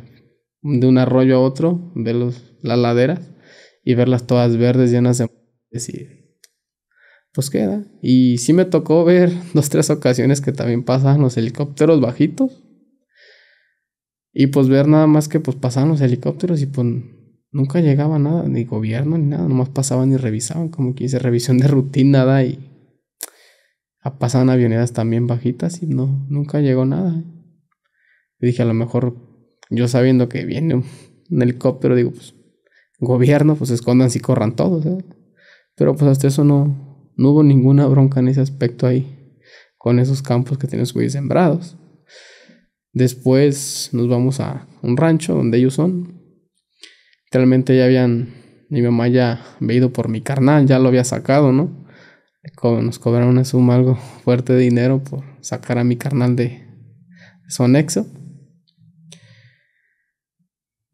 un arroyo a otro, ver los, las laderas y verlas todas verdes, llenas de... Y, pues queda. Y sí me tocó ver dos, tres ocasiones que también pasaban los helicópteros bajitos. Y pues ver nada más que pues pasaban los helicópteros y pues nunca llegaba nada, ni gobierno ni nada, nomás pasaban y revisaban, como que hice revisión de rutina, nada y pasaban avionetas también bajitas y no, nunca llegó nada. dije, a lo mejor yo sabiendo que viene un helicóptero, digo, pues gobierno, pues escondan y corran todos. ¿eh? Pero pues hasta eso no, no hubo ninguna bronca en ese aspecto ahí, con esos campos que tienen sus sembrados. Después nos vamos a un rancho donde ellos son. Realmente ya habían, mi mamá ya había por mi carnal, ya lo había sacado, ¿no? Nos cobraron una suma algo fuerte de dinero por sacar a mi carnal de, de su anexo.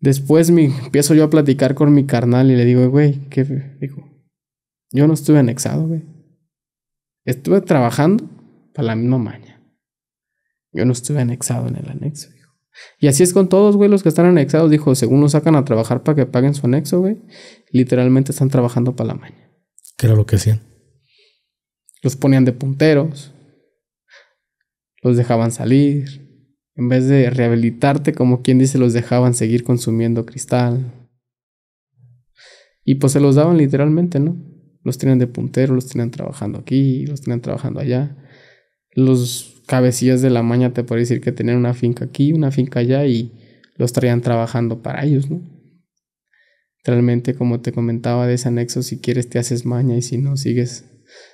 Después me empiezo yo a platicar con mi carnal y le digo, güey, ¿qué? dijo, yo no estuve anexado, güey. Estuve trabajando para la misma maña. Yo no estuve anexado en el anexo, dijo. Y así es con todos, güey, los que están anexados, dijo, según los sacan a trabajar para que paguen su anexo, güey, literalmente están trabajando para la maña. ¿Qué era lo que hacían? Los ponían de punteros, los dejaban salir, en vez de rehabilitarte, como quien dice, los dejaban seguir consumiendo cristal. Y pues se los daban literalmente, ¿no? Los tenían de puntero, los tenían trabajando aquí, los tenían trabajando allá. Los cabecillas de la maña te puede decir que tenían una finca aquí, una finca allá y los traían trabajando para ellos, ¿no? Realmente, como te comentaba de ese anexo, si quieres te haces maña y si no, sigues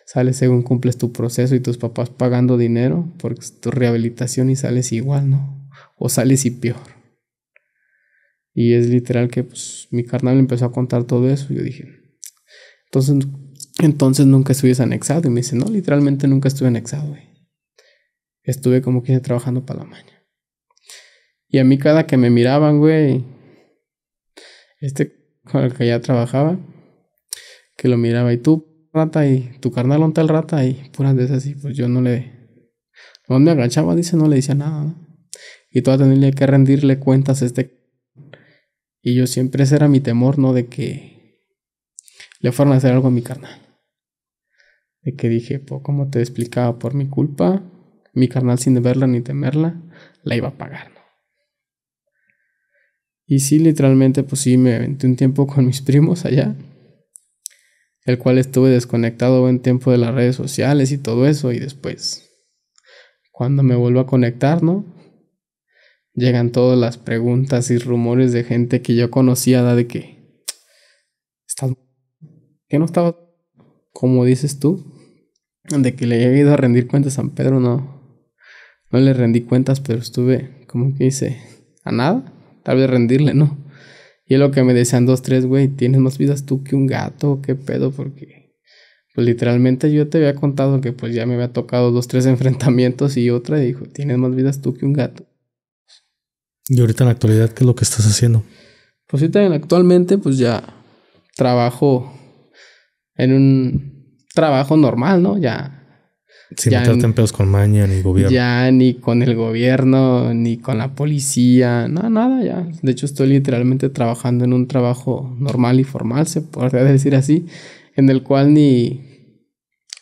sales según cumples tu proceso y tus papás pagando dinero Por tu rehabilitación y sales igual, ¿no? O sales y peor. Y es literal que pues, mi carnal empezó a contar todo eso. Yo dije, entonces, entonces nunca estuviste anexado. Y me dice, no, literalmente nunca estuve anexado, güey. Estuve como que trabajando para la maña. Y a mí cada que me miraban, güey, este con el que ya trabajaba, que lo miraba y tú, rata y tu carnal un tal rata y puras veces así, pues yo no le, no me agachaba, dice, no le decía nada, Y toda tenía que rendirle cuentas este. Y yo siempre ese era mi temor, ¿no? De que le fueran a hacer algo a mi carnal. De que dije, pues como te explicaba, por mi culpa, mi carnal sin verla ni temerla, la iba a pagar, Y si literalmente, pues sí, me aventé un tiempo con mis primos allá el cual estuve desconectado en tiempo de las redes sociales y todo eso, y después, cuando me vuelvo a conectar, ¿no? Llegan todas las preguntas y rumores de gente que yo conocía de que estás que no estaba como dices tú de que le había ido a rendir cuentas a San Pedro no no le rendí cuentas pero estuve como que hice a nada tal vez rendirle no y lo que me decían dos, tres, güey, tienes más vidas tú que un gato, qué pedo, porque pues literalmente yo te había contado que pues ya me había tocado dos, tres enfrentamientos y otra dijo, tienes más vidas tú que un gato. Y ahorita en la actualidad, ¿qué es lo que estás haciendo? Pues ahorita actualmente pues ya trabajo en un trabajo normal, ¿no? Ya sin ya meterte en pedos con maña ni gobierno. Ya ni con el gobierno, ni con la policía, nada, nada, ya. De hecho, estoy literalmente trabajando en un trabajo normal y formal, se podría decir así, en el cual ni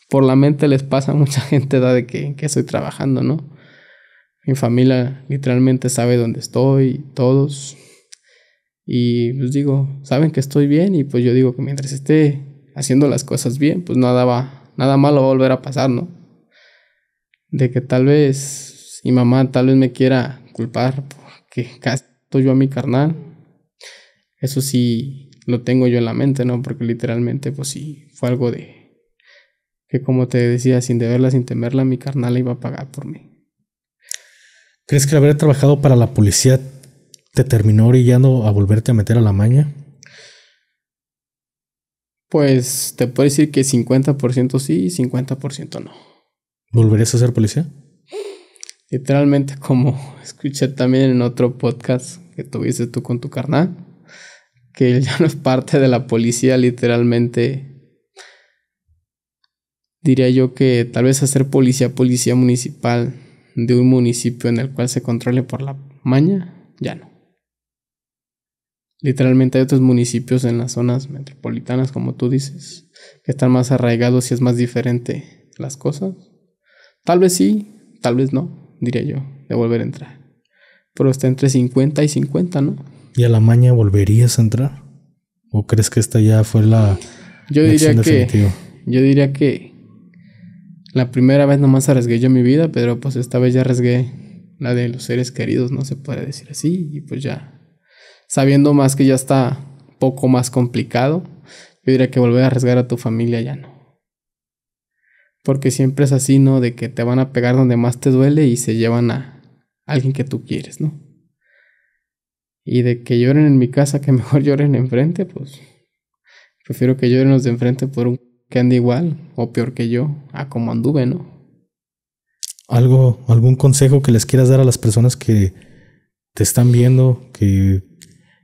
por la mente les pasa mucha gente da de que, que estoy trabajando, ¿no? Mi familia literalmente sabe dónde estoy, todos. Y les pues, digo, saben que estoy bien y pues yo digo que mientras esté haciendo las cosas bien, pues nada va, nada malo va a volver a pasar, ¿no? de que tal vez mi mamá tal vez me quiera culpar porque gasto yo a mi carnal. Eso sí lo tengo yo en la mente, ¿no? Porque literalmente pues sí fue algo de que como te decía, sin deberla, sin temerla, mi carnal iba a pagar por mí. ¿Crees que haber trabajado para la policía te terminó orillando a volverte a meter a la maña? Pues te puedo decir que 50% sí y 50% no. ¿Volverías a ser policía? Literalmente, como escuché también en otro podcast que tuviste tú con tu carnal, que él ya no es parte de la policía, literalmente. Diría yo que tal vez hacer policía, policía municipal de un municipio en el cual se controle por la maña, ya no. Literalmente hay otros municipios en las zonas metropolitanas, como tú dices, que están más arraigados y es más diferente las cosas. Tal vez sí, tal vez no, diría yo, de volver a entrar. Pero está entre 50 y 50, ¿no? ¿Y a la maña volverías a entrar? ¿O crees que esta ya fue la... Yo diría que... Yo diría que... La primera vez nomás arriesgué yo mi vida, pero pues esta vez ya arriesgué la de los seres queridos, no se puede decir así. Y pues ya, sabiendo más que ya está poco más complicado, yo diría que volver a arriesgar a tu familia ya no. Porque siempre es así, ¿no? De que te van a pegar donde más te duele y se llevan a alguien que tú quieres, ¿no? Y de que lloren en mi casa, que mejor lloren enfrente, pues prefiero que lloren los de enfrente por un que ande igual o peor que yo, a como anduve, ¿no? Algo, algún consejo que les quieras dar a las personas que te están viendo, que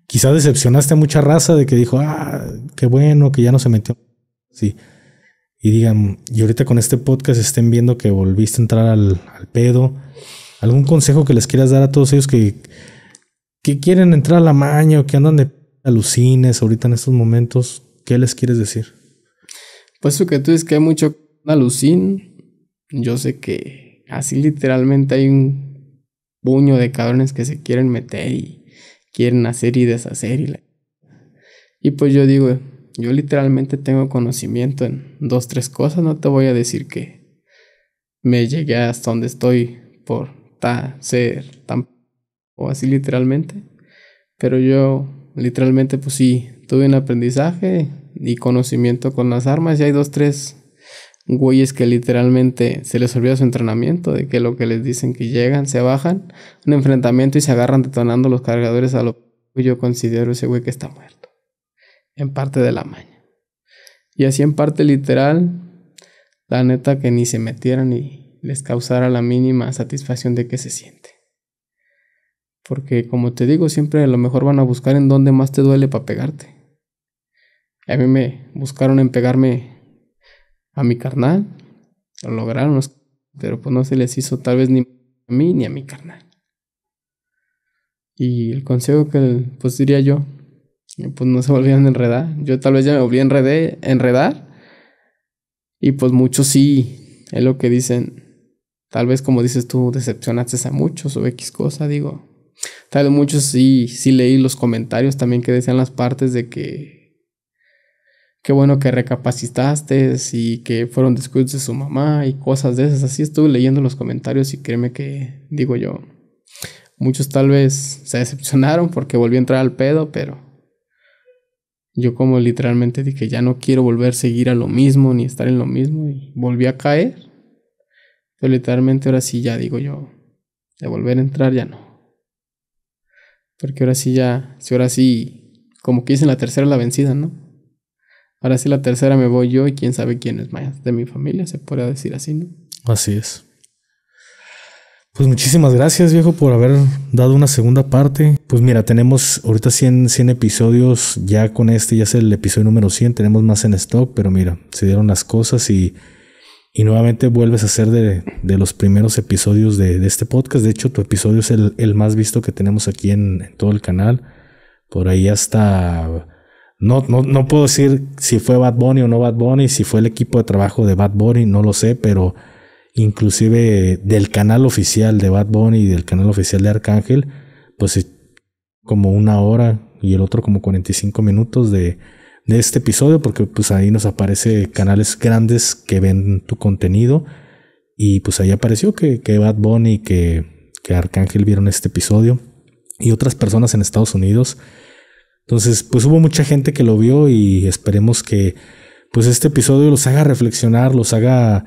quizá decepcionaste a mucha raza de que dijo, ah, qué bueno, que ya no se metió. Sí y digan, y ahorita con este podcast estén viendo que volviste a entrar al, al pedo, algún consejo que les quieras dar a todos ellos que, que quieren entrar a la maña o que andan de alucines ahorita en estos momentos, ¿qué les quieres decir? Pues lo que tú dices que hay mucho alucín, yo sé que así literalmente hay un puño de cabrones que se quieren meter y quieren hacer y deshacer y Y pues yo digo, yo literalmente tengo conocimiento en dos, tres cosas. No te voy a decir que me llegué hasta donde estoy por ser tan o así literalmente. Pero yo literalmente pues sí, tuve un aprendizaje y conocimiento con las armas y hay dos, tres güeyes que literalmente se les olvida su entrenamiento, de que lo que les dicen que llegan, se bajan, un enfrentamiento y se agarran detonando los cargadores a lo que yo considero ese güey que está muerto en parte de la maña. Y así en parte literal, la neta que ni se metieran y les causara la mínima satisfacción de que se siente. Porque como te digo, siempre a lo mejor van a buscar en donde más te duele para pegarte. A mí me buscaron en pegarme a mi carnal, lo lograron, pero pues no se les hizo tal vez ni a mí ni a mi carnal. Y el consejo que pues diría yo, pues no se volvieron a enredar. Yo tal vez ya me volví a enredar. Y pues muchos sí, es lo que dicen. Tal vez como dices tú, decepcionaste a muchos o X cosa, digo. Tal vez muchos sí, sí leí los comentarios también que decían las partes de que qué bueno que recapacitaste y que fueron descuidos de su mamá y cosas de esas. Así estuve leyendo los comentarios y créeme que digo yo, muchos tal vez se decepcionaron porque volvió a entrar al pedo, pero yo como literalmente dije, ya no quiero volver a seguir a lo mismo ni estar en lo mismo y volví a caer. Pero literalmente ahora sí ya digo yo, de volver a entrar ya no. Porque ahora sí ya, si ahora sí, como que dicen la tercera la vencida, ¿no? Ahora sí la tercera me voy yo y quién sabe quién es más de mi familia, se podría decir así, ¿no? Así es. Pues muchísimas gracias, viejo, por haber dado una segunda parte. Pues mira, tenemos ahorita 100, 100 episodios. Ya con este, ya es el episodio número 100. Tenemos más en stock, pero mira, se dieron las cosas y, nuevamente vuelves a ser de, los primeros episodios de, este podcast. De hecho, tu episodio es el, más visto que tenemos aquí en, todo el canal. Por ahí hasta. No, no, no puedo decir si fue Bad Bunny o no Bad Bunny, si fue el equipo de trabajo de Bad Bunny, no lo sé, pero inclusive del canal oficial de Bad Bunny y del canal oficial de Arcángel, pues como una hora y el otro como 45 minutos de, este episodio, porque pues ahí nos aparece canales grandes que ven tu contenido y pues ahí apareció que, que Bad Bunny y que, que Arcángel vieron este episodio y otras personas en Estados Unidos. Entonces, pues hubo mucha gente que lo vio y esperemos que pues este episodio los haga reflexionar, los haga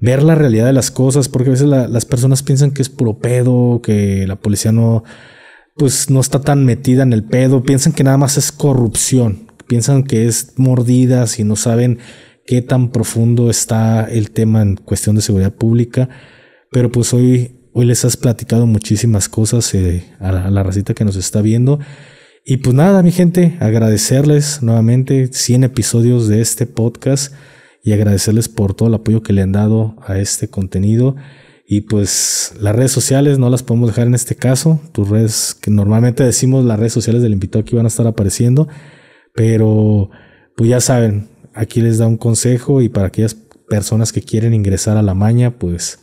ver la realidad de las cosas, porque a veces las personas piensan que es puro pedo, que la policía no, pues no está tan metida en el pedo, piensan que nada más es corrupción, piensan que es mordidas y no saben qué tan profundo está el tema en cuestión de seguridad pública, pero pues hoy, hoy les has platicado muchísimas cosas eh, a, la, a racita que nos está viendo. Y pues nada, mi gente, agradecerles nuevamente 100 episodios de este podcast y agradecerles por todo el apoyo que le han dado a este contenido. Y pues las redes sociales no las podemos dejar en este caso. Tus redes, que normalmente decimos las redes sociales del invitado aquí van a estar apareciendo. Pero pues ya saben, aquí les da un consejo y para aquellas personas que quieren ingresar a la maña, pues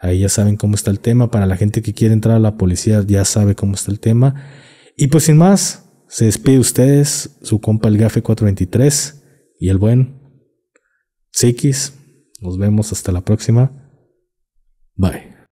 ahí ya saben cómo está el tema. Para la gente que quiere entrar a la policía, ya sabe cómo está el tema. Y pues sin más, se despide ustedes, su compa el Gafe 423 y el buen psiquis. Nos vemos hasta la próxima. Bye.